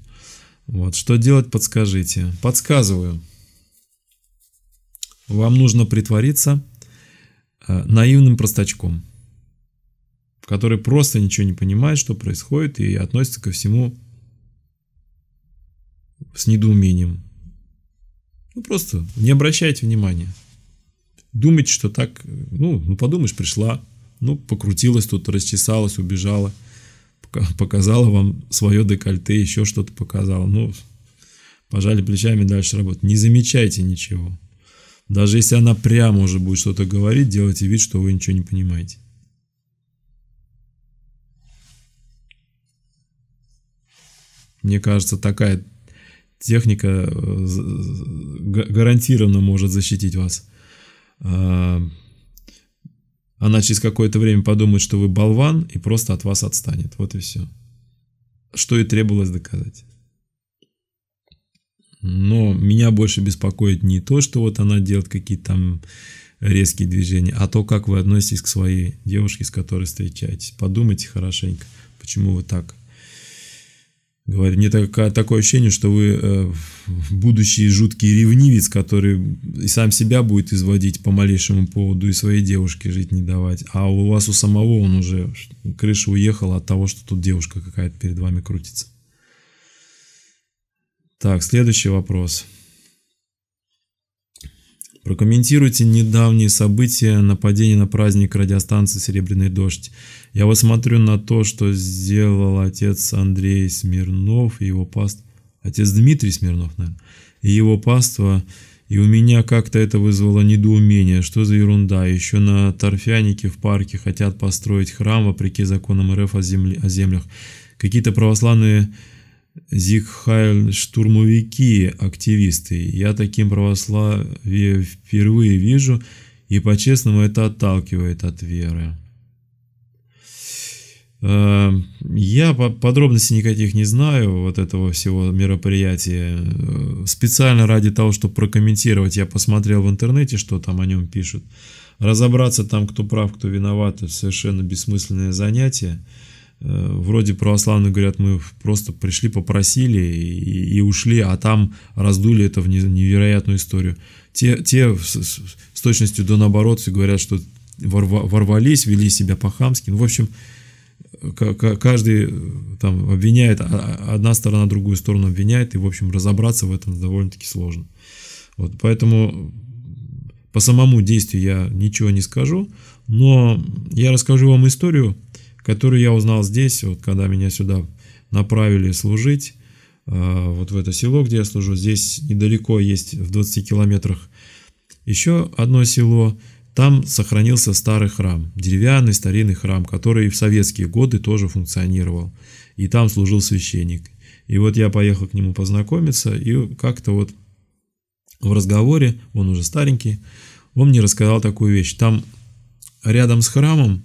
Вот, что делать, подскажите. Подсказываю. Вам нужно притвориться э, наивным простачком, который просто ничего не понимает, что происходит, и относится ко всему с недоумением. Ну, просто не обращайте внимания. Думайте, что так, э, ну, ну подумаешь, пришла, ну, покрутилась тут, расчесалась, убежала, показала вам свое декольте, еще что-то показала. Ну, пожали плечами, дальше работать. Не замечайте ничего. Даже если она прямо уже будет что-то говорить, делайте вид, что вы ничего не понимаете. Мне кажется, такая техника э, гарантированно может защитить вас. А, она через какое-то время подумает, что вы болван и просто от вас отстанет. Вот и все. Что и требовалось доказать. Но меня больше беспокоит не то, что вот она делает какие-то там резкие движения, а то, как вы относитесь к своей девушке, с которой встречаетесь. Подумайте хорошенько, почему вы так Говорю, мне так, такое ощущение, что вы э, будущий жуткий ревнивец, который и сам себя будет изводить по малейшему поводу и своей девушке жить не давать. А у вас у самого он уже крыша уехала от того, что тут девушка какая-то перед вами крутится. Так, следующий вопрос. Прокомментируйте недавние события нападения на праздник радиостанции «Серебряный дождь». Я вот смотрю на то, что сделал отец Андрей Смирнов и его паст... Отец Дмитрий Смирнов, наверное, и его паства, и у меня как-то это вызвало недоумение. Что за ерунда? Еще на торфянике в парке хотят построить храм вопреки законам РФ о, земле... о землях. Какие-то православные Зигхайль штурмовики, активисты. Я таким православие впервые вижу, и по-честному это отталкивает от веры. Э, я подробностей никаких не знаю вот этого всего мероприятия. Э, специально ради того, чтобы прокомментировать, я посмотрел в интернете, что там о нем пишут. Разобраться там, кто прав, кто виноват, это совершенно бессмысленное занятие. Э, вроде православные говорят, мы просто пришли, попросили и, и ушли, а там раздули это в невероятную историю. Те, те с, с точностью до наоборот говорят, что ворвались, вели себя по-хамски. Ну, в общем, каждый э, там обвиняет, а, а, одна сторона другую сторону обвиняет, и, в общем, разобраться в этом довольно-таки сложно. Вот, поэтому по самому действию я ничего не скажу, но я расскажу вам историю, которую я узнал здесь, вот когда меня сюда направили служить, а, вот в это село, где я служу. Здесь недалеко есть в 20 километрах еще одно село. Там сохранился старый храм, деревянный старинный храм, который в советские годы тоже функционировал. И там служил священник. И вот я поехал к нему познакомиться, и как-то вот в разговоре, он уже старенький, он мне рассказал такую вещь. Там рядом с храмом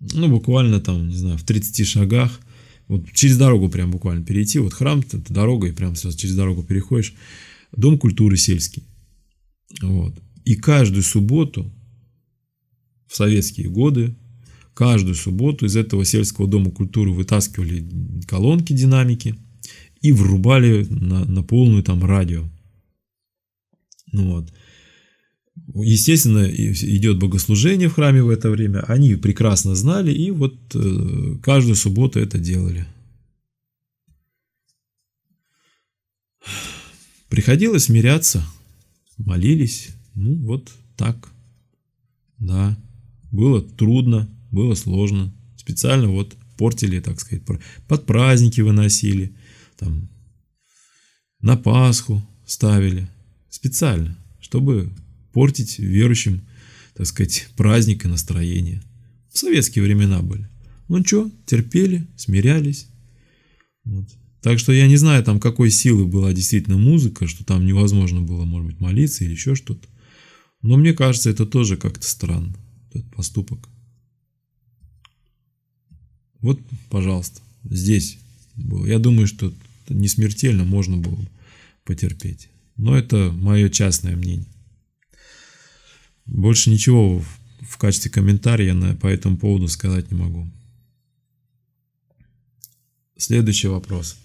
ну, буквально там, не знаю, в 30 шагах, вот через дорогу прям буквально перейти, вот храм, это дорога, и прям сразу через дорогу переходишь, Дом культуры сельский. Вот. И каждую субботу в советские годы, каждую субботу из этого сельского дома культуры вытаскивали колонки динамики и врубали на, на полную там радио. Ну вот. Естественно, идет богослужение в храме в это время. Они прекрасно знали и вот э, каждую субботу это делали. Приходилось миряться, молились. Ну, вот так. Да, было трудно, было сложно. Специально вот портили, так сказать, под праздники выносили, там, на Пасху ставили. Специально, чтобы портить верующим, так сказать, праздник и настроение. В советские времена были. Ну что, терпели, смирялись. Вот. Так что я не знаю, там какой силы была действительно музыка, что там невозможно было, может быть, молиться или еще что-то. Но мне кажется, это тоже как-то странно, этот поступок. Вот, пожалуйста, здесь было. Я думаю, что не смертельно можно было потерпеть. Но это мое частное мнение. Больше ничего в качестве комментария на, по этому поводу сказать не могу. Следующий вопрос.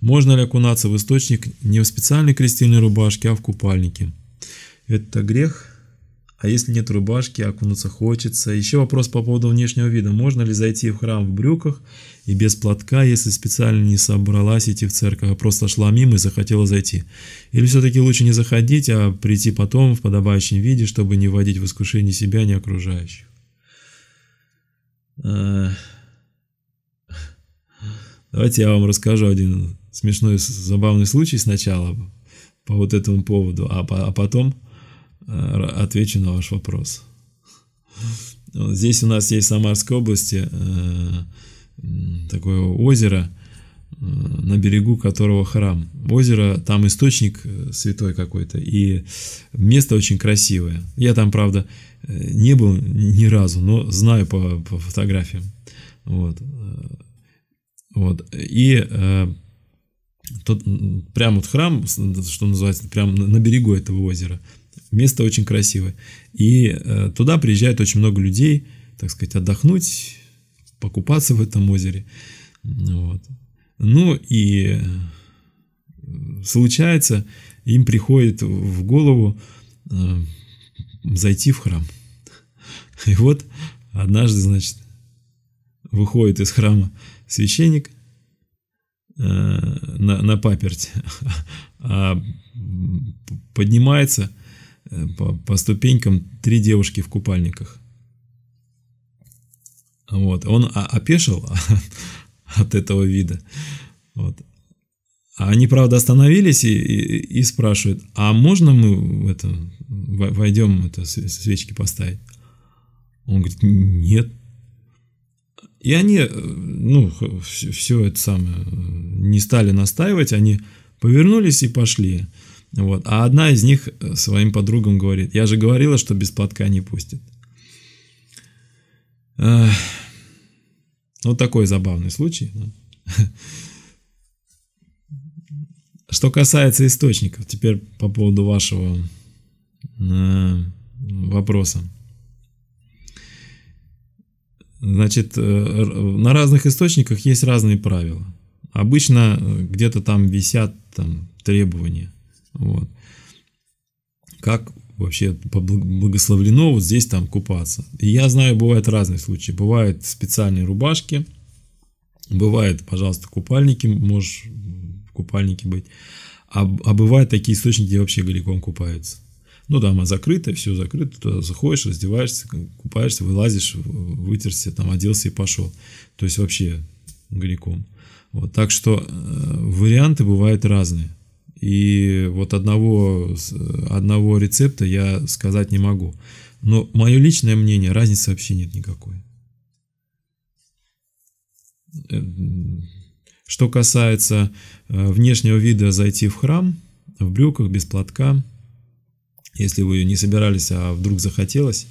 Можно ли окунаться в источник не в специальной крестильной рубашке, а в купальнике? Это грех? А если нет рубашки, окунуться хочется. Еще вопрос по поводу внешнего вида. Можно ли зайти в храм в брюках и без платка, если специально не собралась идти в церковь, а просто шла мимо и захотела зайти? Или все-таки лучше не заходить, а прийти потом в подобающем виде, чтобы не вводить в искушение себя, ни окружающих? Э, давайте я вам расскажу один смешной, забавный случай сначала по вот этому поводу, а, а потом Э, отвечу на ваш вопрос. Здесь у нас есть в Самарской области э, такое озеро, э, на берегу которого храм. Озеро, там источник святой какой-то, и место очень красивое. Я там, правда, не был ни разу, но знаю по, по фотографиям. Вот. Вот. И э, тот, прям вот храм, что называется, прям на берегу этого озера. Место очень красивое. И э, туда приезжает очень много людей, так сказать, отдохнуть, покупаться в этом озере. Вот. Ну и э, случается, им приходит в голову э, зайти в храм. И вот однажды, значит, выходит из храма священник э, на, на паперть, а поднимается Э, по, по ступенькам три девушки в купальниках. Вот. Он опешил от этого вида. Вот. А они, правда, остановились и, и, и спрашивают, а можно мы в это, войдем это, свечки поставить? Он говорит, нет. И они, э, ну, все, все это самое, э, не стали настаивать, они повернулись и пошли. Вот. А одна из них э, своим подругам говорит, я же говорила, что без платка не пустит. Вот ну, такой забавный случай. Что касается источников, теперь по поводу вашего э, вопроса. Значит, э, на разных источниках есть разные правила. Обычно где-то там висят там, требования вот. Как вообще благословлено вот здесь там купаться. И я знаю, бывают разные случаи. Бывают специальные рубашки, бывают, пожалуйста, купальники, можешь в купальнике быть. А, а бывают такие источники, где вообще голиком купаются. Ну, там а закрыто, все закрыто, туда заходишь, раздеваешься, купаешься, вылазишь, вытерся, там оделся и пошел. То есть вообще голиком. Вот, так что э, варианты бывают разные и вот одного, одного рецепта я сказать не могу. Но мое личное мнение, разницы вообще нет никакой. Э, что касается э, внешнего вида зайти в храм, в брюках, без платка, если вы не собирались, а вдруг захотелось.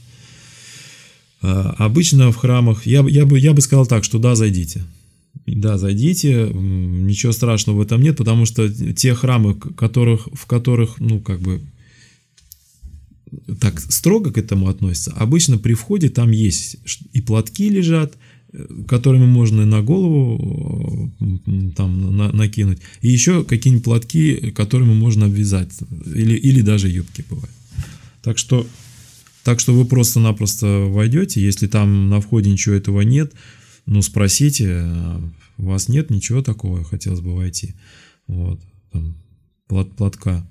Э, обычно в храмах, я, я, бы, я бы сказал так, что да, зайдите. Да, зайдите, ничего страшного в этом нет, потому что те храмы, которых, в которых, ну, как бы, так строго к этому относятся, обычно при входе там есть и платки лежат, э, которыми можно на голову э, там на, накинуть, и еще какие-нибудь платки, которыми можно обвязать, или, или даже юбки бывают. Так что, так что вы просто-напросто войдете, если там на входе ничего этого нет, ну, спросите, э, у вас нет ничего такого, хотелось бы войти, вот, там, плат, платка.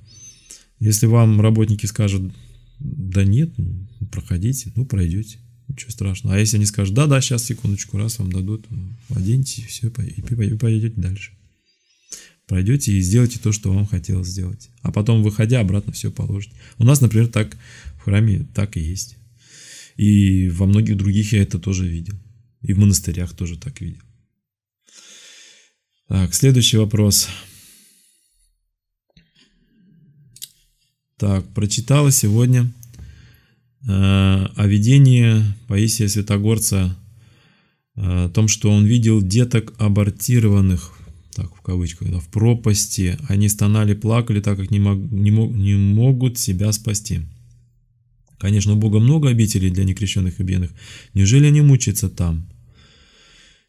Если вам работники скажут, да нет, ну, проходите, ну, пройдете, ничего страшного. А если они скажут, да-да, сейчас, секундочку, раз вам дадут, ну, оденьте, и все, и пойдете дальше. Пройдете и сделайте то, что вам хотелось сделать. А потом, выходя, обратно все положите. У нас, например, так в храме так и есть. И во многих других я это тоже видел. И в монастырях тоже так видел. Так, следующий вопрос. Так, прочитала сегодня э, о видении Паисия Святогорца, э, о том, что он видел деток абортированных, так в кавычках, да, в пропасти. Они стонали, плакали, так как не, мог, не, мог, не могут себя спасти. Конечно, у Бога много обителей для некрещенных и бедных. Неужели они мучаются там?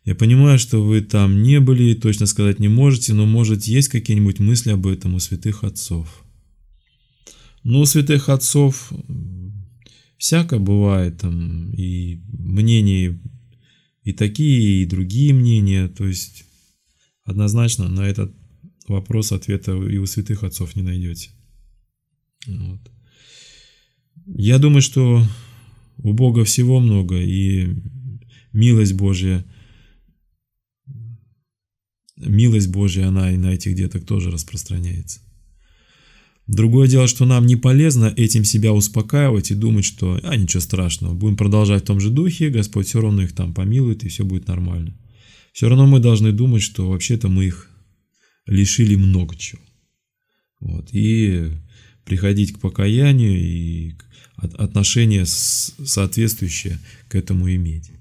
Я понимаю, что вы там не были и точно сказать не можете, но может есть какие-нибудь мысли об этом у святых отцов? Ну, у святых отцов всякое бывает там и мнения и такие, и другие мнения. То есть однозначно на этот вопрос ответа и у святых отцов не найдете. Вот. Я думаю, что у Бога всего много, и милость Божья, милость Божья, она и на этих деток тоже распространяется. Другое дело, что нам не полезно этим себя успокаивать и думать, что «а, ничего страшного, будем продолжать в том же духе, Господь все равно их там помилует, и все будет нормально». Все равно мы должны думать, что вообще-то мы их лишили много чего. Вот. И приходить к покаянию и к отношение соответствующее к этому иметь.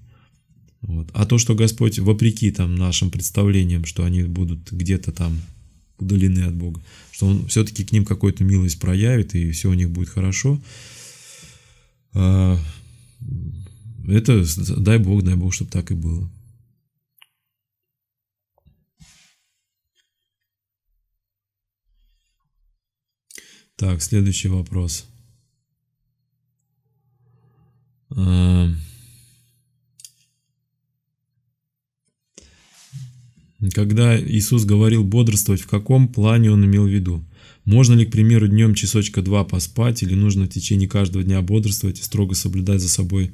Вот. А то, что Господь, вопреки там, нашим представлениям, что они будут где-то там удалены от Бога, что Он все-таки к ним какую-то милость проявит, и все у них будет хорошо, а, это дай Бог, дай Бог, чтобы так и было. Так, следующий вопрос. Эм, когда Иисус говорил бодрствовать, в каком плане он имел в виду? Можно ли, к примеру, днем часочка два поспать, или нужно в течение каждого дня бодрствовать и строго соблюдать за собой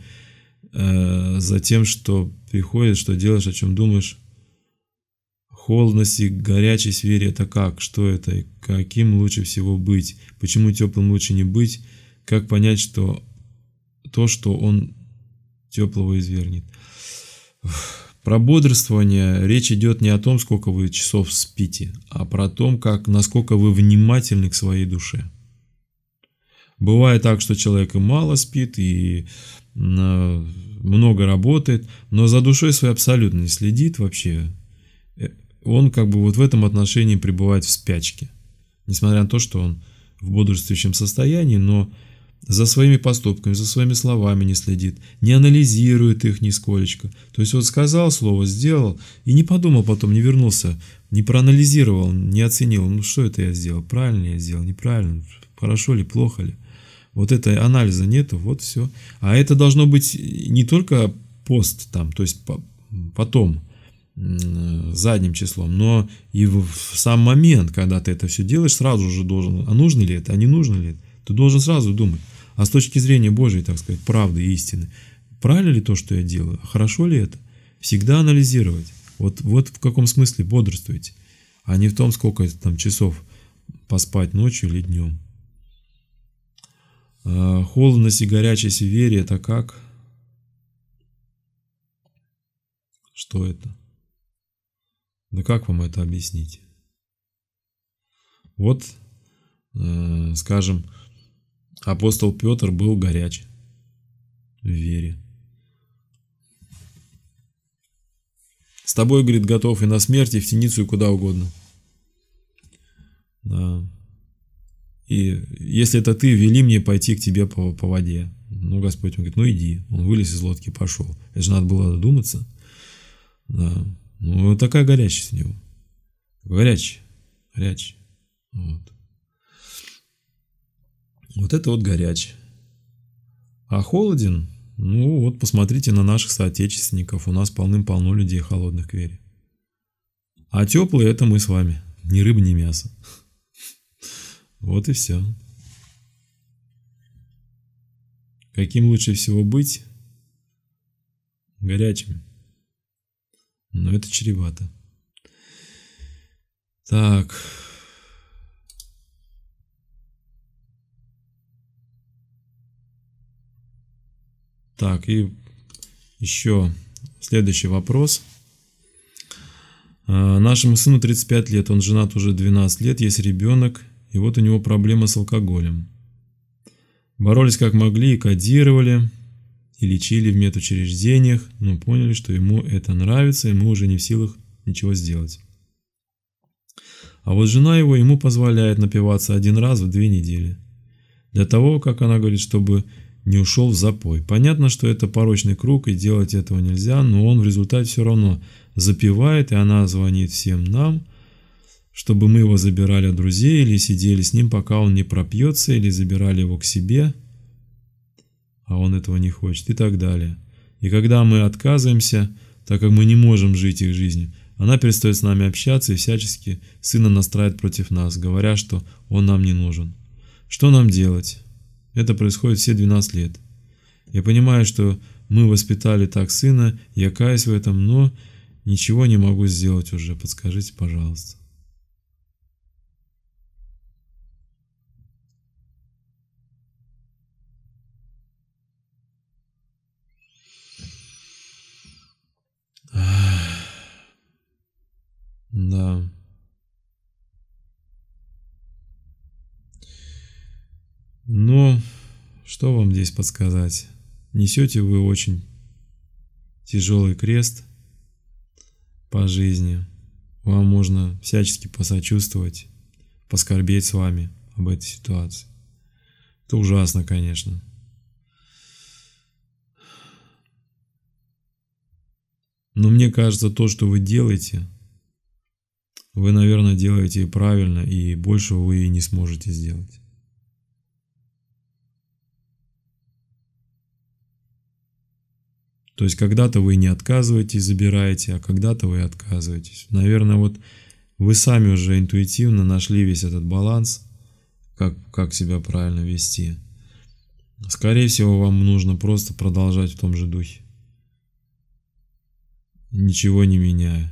э, за тем, что приходит, что делаешь, о чем думаешь? Холодность и горячесть вере – это как? Что это? Каким лучше всего быть? Почему теплым лучше не быть? Как понять, что то, что он теплого извернет. Про бодрствование речь идет не о том, сколько вы часов спите, а про том, как, насколько вы внимательны к своей душе. Бывает так, что человек и мало спит, и много работает, но за душой своей абсолютно не следит вообще. Э, он как бы вот в этом отношении пребывает в спячке. Несмотря на то, что он в бодрствующем состоянии, но за своими поступками, за своими словами не следит, не анализирует их нисколечко. То есть вот сказал слово, сделал, и не подумал потом, не вернулся, не проанализировал, не оценил, ну что это я сделал, правильно я сделал, неправильно, хорошо ли, плохо ли. Вот этой анализа нету, вот все. А это должно быть не только пост там, то есть потом, задним числом, но и в сам момент, когда ты это все делаешь, сразу же должен, а нужно ли это, а не нужно ли это, ты должен сразу думать. А с точки зрения Божьей, так сказать, правды и истины, правильно ли то, что я делаю? Хорошо ли это? Всегда анализировать. Вот, вот в каком смысле бодрствуете, а не в том, сколько там часов поспать ночью или днем. А, холодность и горячее вере – это как? Что это? Да как вам это объяснить? Вот, э, скажем, Апостол Петр был горяч в вере. С тобой, говорит, готов и на смерть, и в теницу, и куда угодно. Да. И если это ты, вели мне пойти к тебе по, по воде. Ну, Господь он говорит, ну иди. Он вылез из лодки, пошел. Это же надо было додуматься. Да. Ну, вот такая горячая с него. Горячий. Горячий. Вот. Вот это вот горяч. А холоден? Ну вот посмотрите на наших соотечественников, у нас полным-полно людей холодных к вере. А теплые это мы с вами, ни рыба, ни мясо. Вот и все. Каким лучше всего быть? Горячим. Но это чревато. Так. Так, и еще следующий вопрос. А, нашему сыну 35 лет, он женат уже 12 лет, есть ребенок, и вот у него проблема с алкоголем. Боролись как могли, и кодировали, и лечили в медучреждениях, но поняли, что ему это нравится, и мы уже не в силах ничего сделать. А вот жена его ему позволяет напиваться один раз в две недели. Для того, как она говорит, чтобы не ушел в запой. Понятно, что это порочный круг и делать этого нельзя, но он в результате все равно запивает, и она звонит всем нам, чтобы мы его забирали от друзей или сидели с ним, пока он не пропьется, или забирали его к себе, а он этого не хочет и так далее. И когда мы отказываемся, так как мы не можем жить их жизнью, она перестает с нами общаться и всячески сына настраивает против нас, говоря, что он нам не нужен. Что нам делать? Это происходит все 12 лет. Я понимаю, что мы воспитали так сына, я каюсь в этом, но ничего не могу сделать уже, подскажите, пожалуйста. Да. Но ну, что вам здесь подсказать? Несете вы очень тяжелый крест по жизни. Вам можно всячески посочувствовать, поскорбеть с вами об этой ситуации. Это ужасно, конечно. Но мне кажется, то, что вы делаете, вы, наверное, делаете и правильно, и больше вы и не сможете сделать. То есть когда-то вы не отказываетесь, забираете, а когда-то вы отказываетесь. Наверное, вот вы сами уже интуитивно нашли весь этот баланс, как, как себя правильно вести. Скорее всего, вам нужно просто продолжать в том же духе. Ничего не меняя.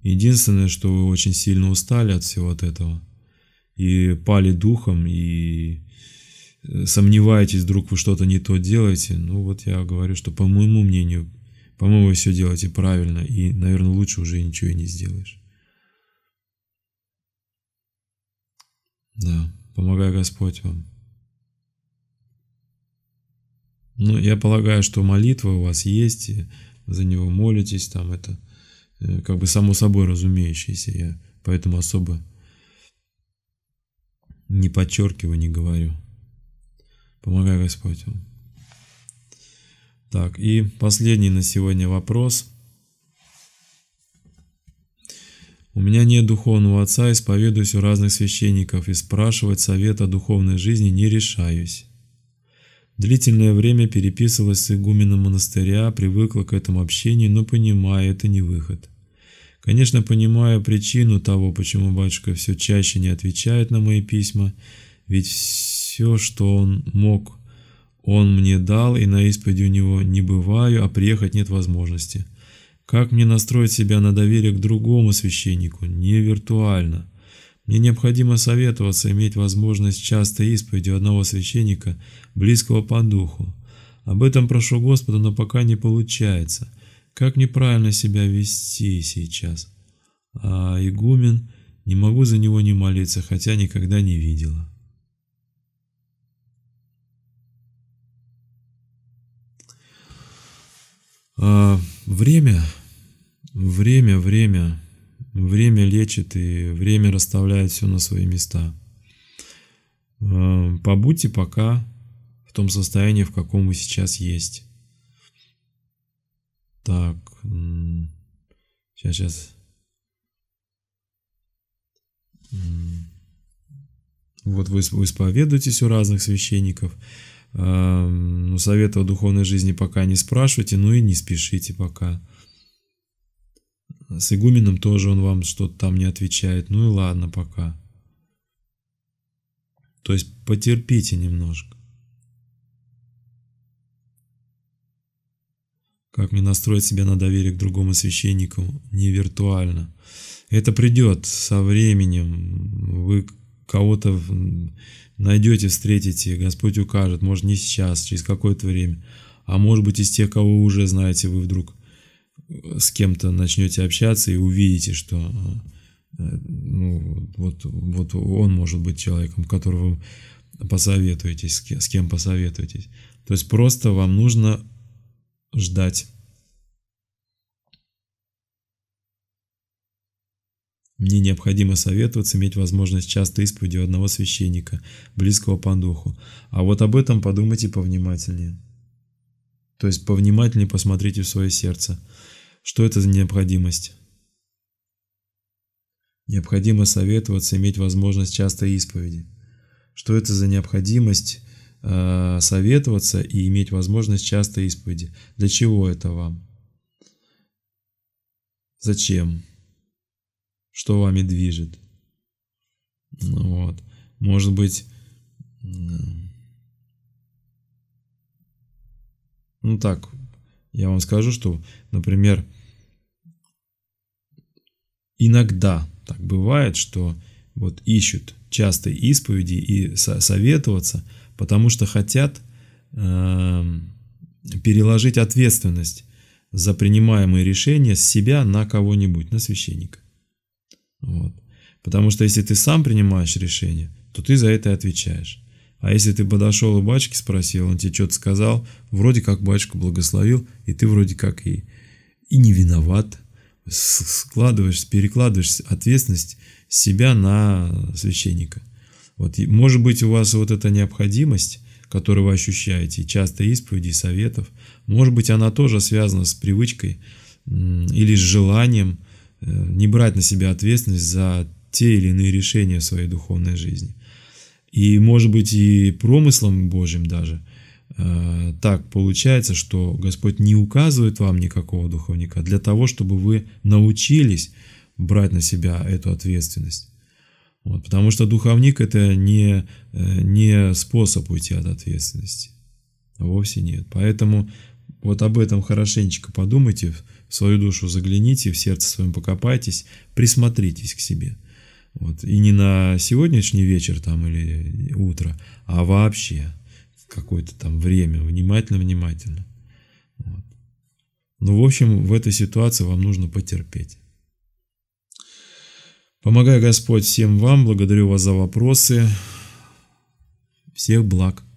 Единственное, что вы очень сильно устали от всего от этого. И пали духом, и сомневаетесь, вдруг вы что-то не то делаете, ну вот я говорю, что по моему мнению, по-моему, вы все делаете правильно, и, наверное, лучше уже ничего и не сделаешь. Да, помогай Господь вам. Ну, я полагаю, что молитва у вас есть, и за него молитесь, там это э, как бы само собой разумеющееся, я поэтому особо не подчеркиваю, не говорю. Помогай, Господь. Так, и последний на сегодня вопрос. У меня нет духовного отца, исповедуюсь у разных священников и спрашивать совета о духовной жизни не решаюсь. Длительное время переписывалась с игуменом монастыря, привыкла к этому общению, но понимаю, это не выход. Конечно, понимаю причину того, почему батюшка все чаще не отвечает на мои письма, ведь все, что он мог, он мне дал, и на исповеди у него не бываю, а приехать нет возможности. Как мне настроить себя на доверие к другому священнику? Не виртуально. Мне необходимо советоваться, иметь возможность часто исповеди у одного священника, близкого по духу. Об этом прошу Господа, но пока не получается. Как неправильно себя вести сейчас? А игумен, не могу за него не молиться, хотя никогда не видела. А, время, время, время, время лечит и время расставляет все на свои места. А, побудьте пока в том состоянии, в каком вы сейчас есть. Так, сейчас, сейчас. Вот вы исповедуетесь у разных священников – Эм, Совета о духовной жизни пока не спрашивайте, ну и не спешите пока. С игуменом тоже он вам что-то там не отвечает. Ну и ладно пока. То есть потерпите немножко. Как мне настроить себя на доверие к другому священнику? Не виртуально. Это придет со временем. Вы кого-то Найдете, встретите, Господь укажет, может не сейчас, через какое-то время. А может быть из тех, кого вы уже знаете, вы вдруг э, с кем-то начнете общаться и увидите, что э, ну, вот, вот он может быть человеком, которого вы посоветуетесь, с кем посоветуетесь. То есть просто вам нужно ждать. Мне необходимо советоваться, иметь возможность часто исповеди у одного священника, близкого по духу. А вот об этом подумайте повнимательнее. То есть повнимательнее посмотрите в свое сердце. Что это за необходимость? Необходимо советоваться, иметь возможность часто исповеди. Что это за необходимость э, советоваться и иметь возможность часто исповеди? Для чего это вам? Зачем? что вами движет. Ну вот. Может быть, ну так, я вам скажу, что, например, иногда так бывает, что вот ищут частые исповеди и советоваться, потому что хотят э, переложить ответственность за принимаемые решения с себя на кого-нибудь, на священника. Вот. Потому что если ты сам принимаешь решение, то ты за это и отвечаешь. А если ты подошел у батюшки спросил, он тебе что-то сказал, вроде как батюшка благословил, и ты вроде как и, и не виноват. Складываешь, перекладываешь ответственность себя на священника. Вот, и, может быть, у вас вот эта необходимость, которую вы ощущаете, часто исповедей, советов, может быть, она тоже связана с привычкой или с желанием Э, не брать на себя ответственность за те или иные решения в своей духовной жизни. И, может быть, и промыслом Божьим даже э, так получается, что Господь не указывает вам никакого духовника для того, чтобы вы научились брать на себя эту ответственность. Вот, потому что духовник это не, э, не способ уйти от ответственности. Вовсе нет. Поэтому вот об этом хорошенечко подумайте в свою душу загляните, в сердце своем покопайтесь, присмотритесь к себе. Вот. И не на сегодняшний вечер там или утро, а вообще какое-то там время, внимательно-внимательно. Вот. Ну, в общем, в этой ситуации вам нужно потерпеть. Помогай Господь всем вам, благодарю вас за вопросы. Всех благ.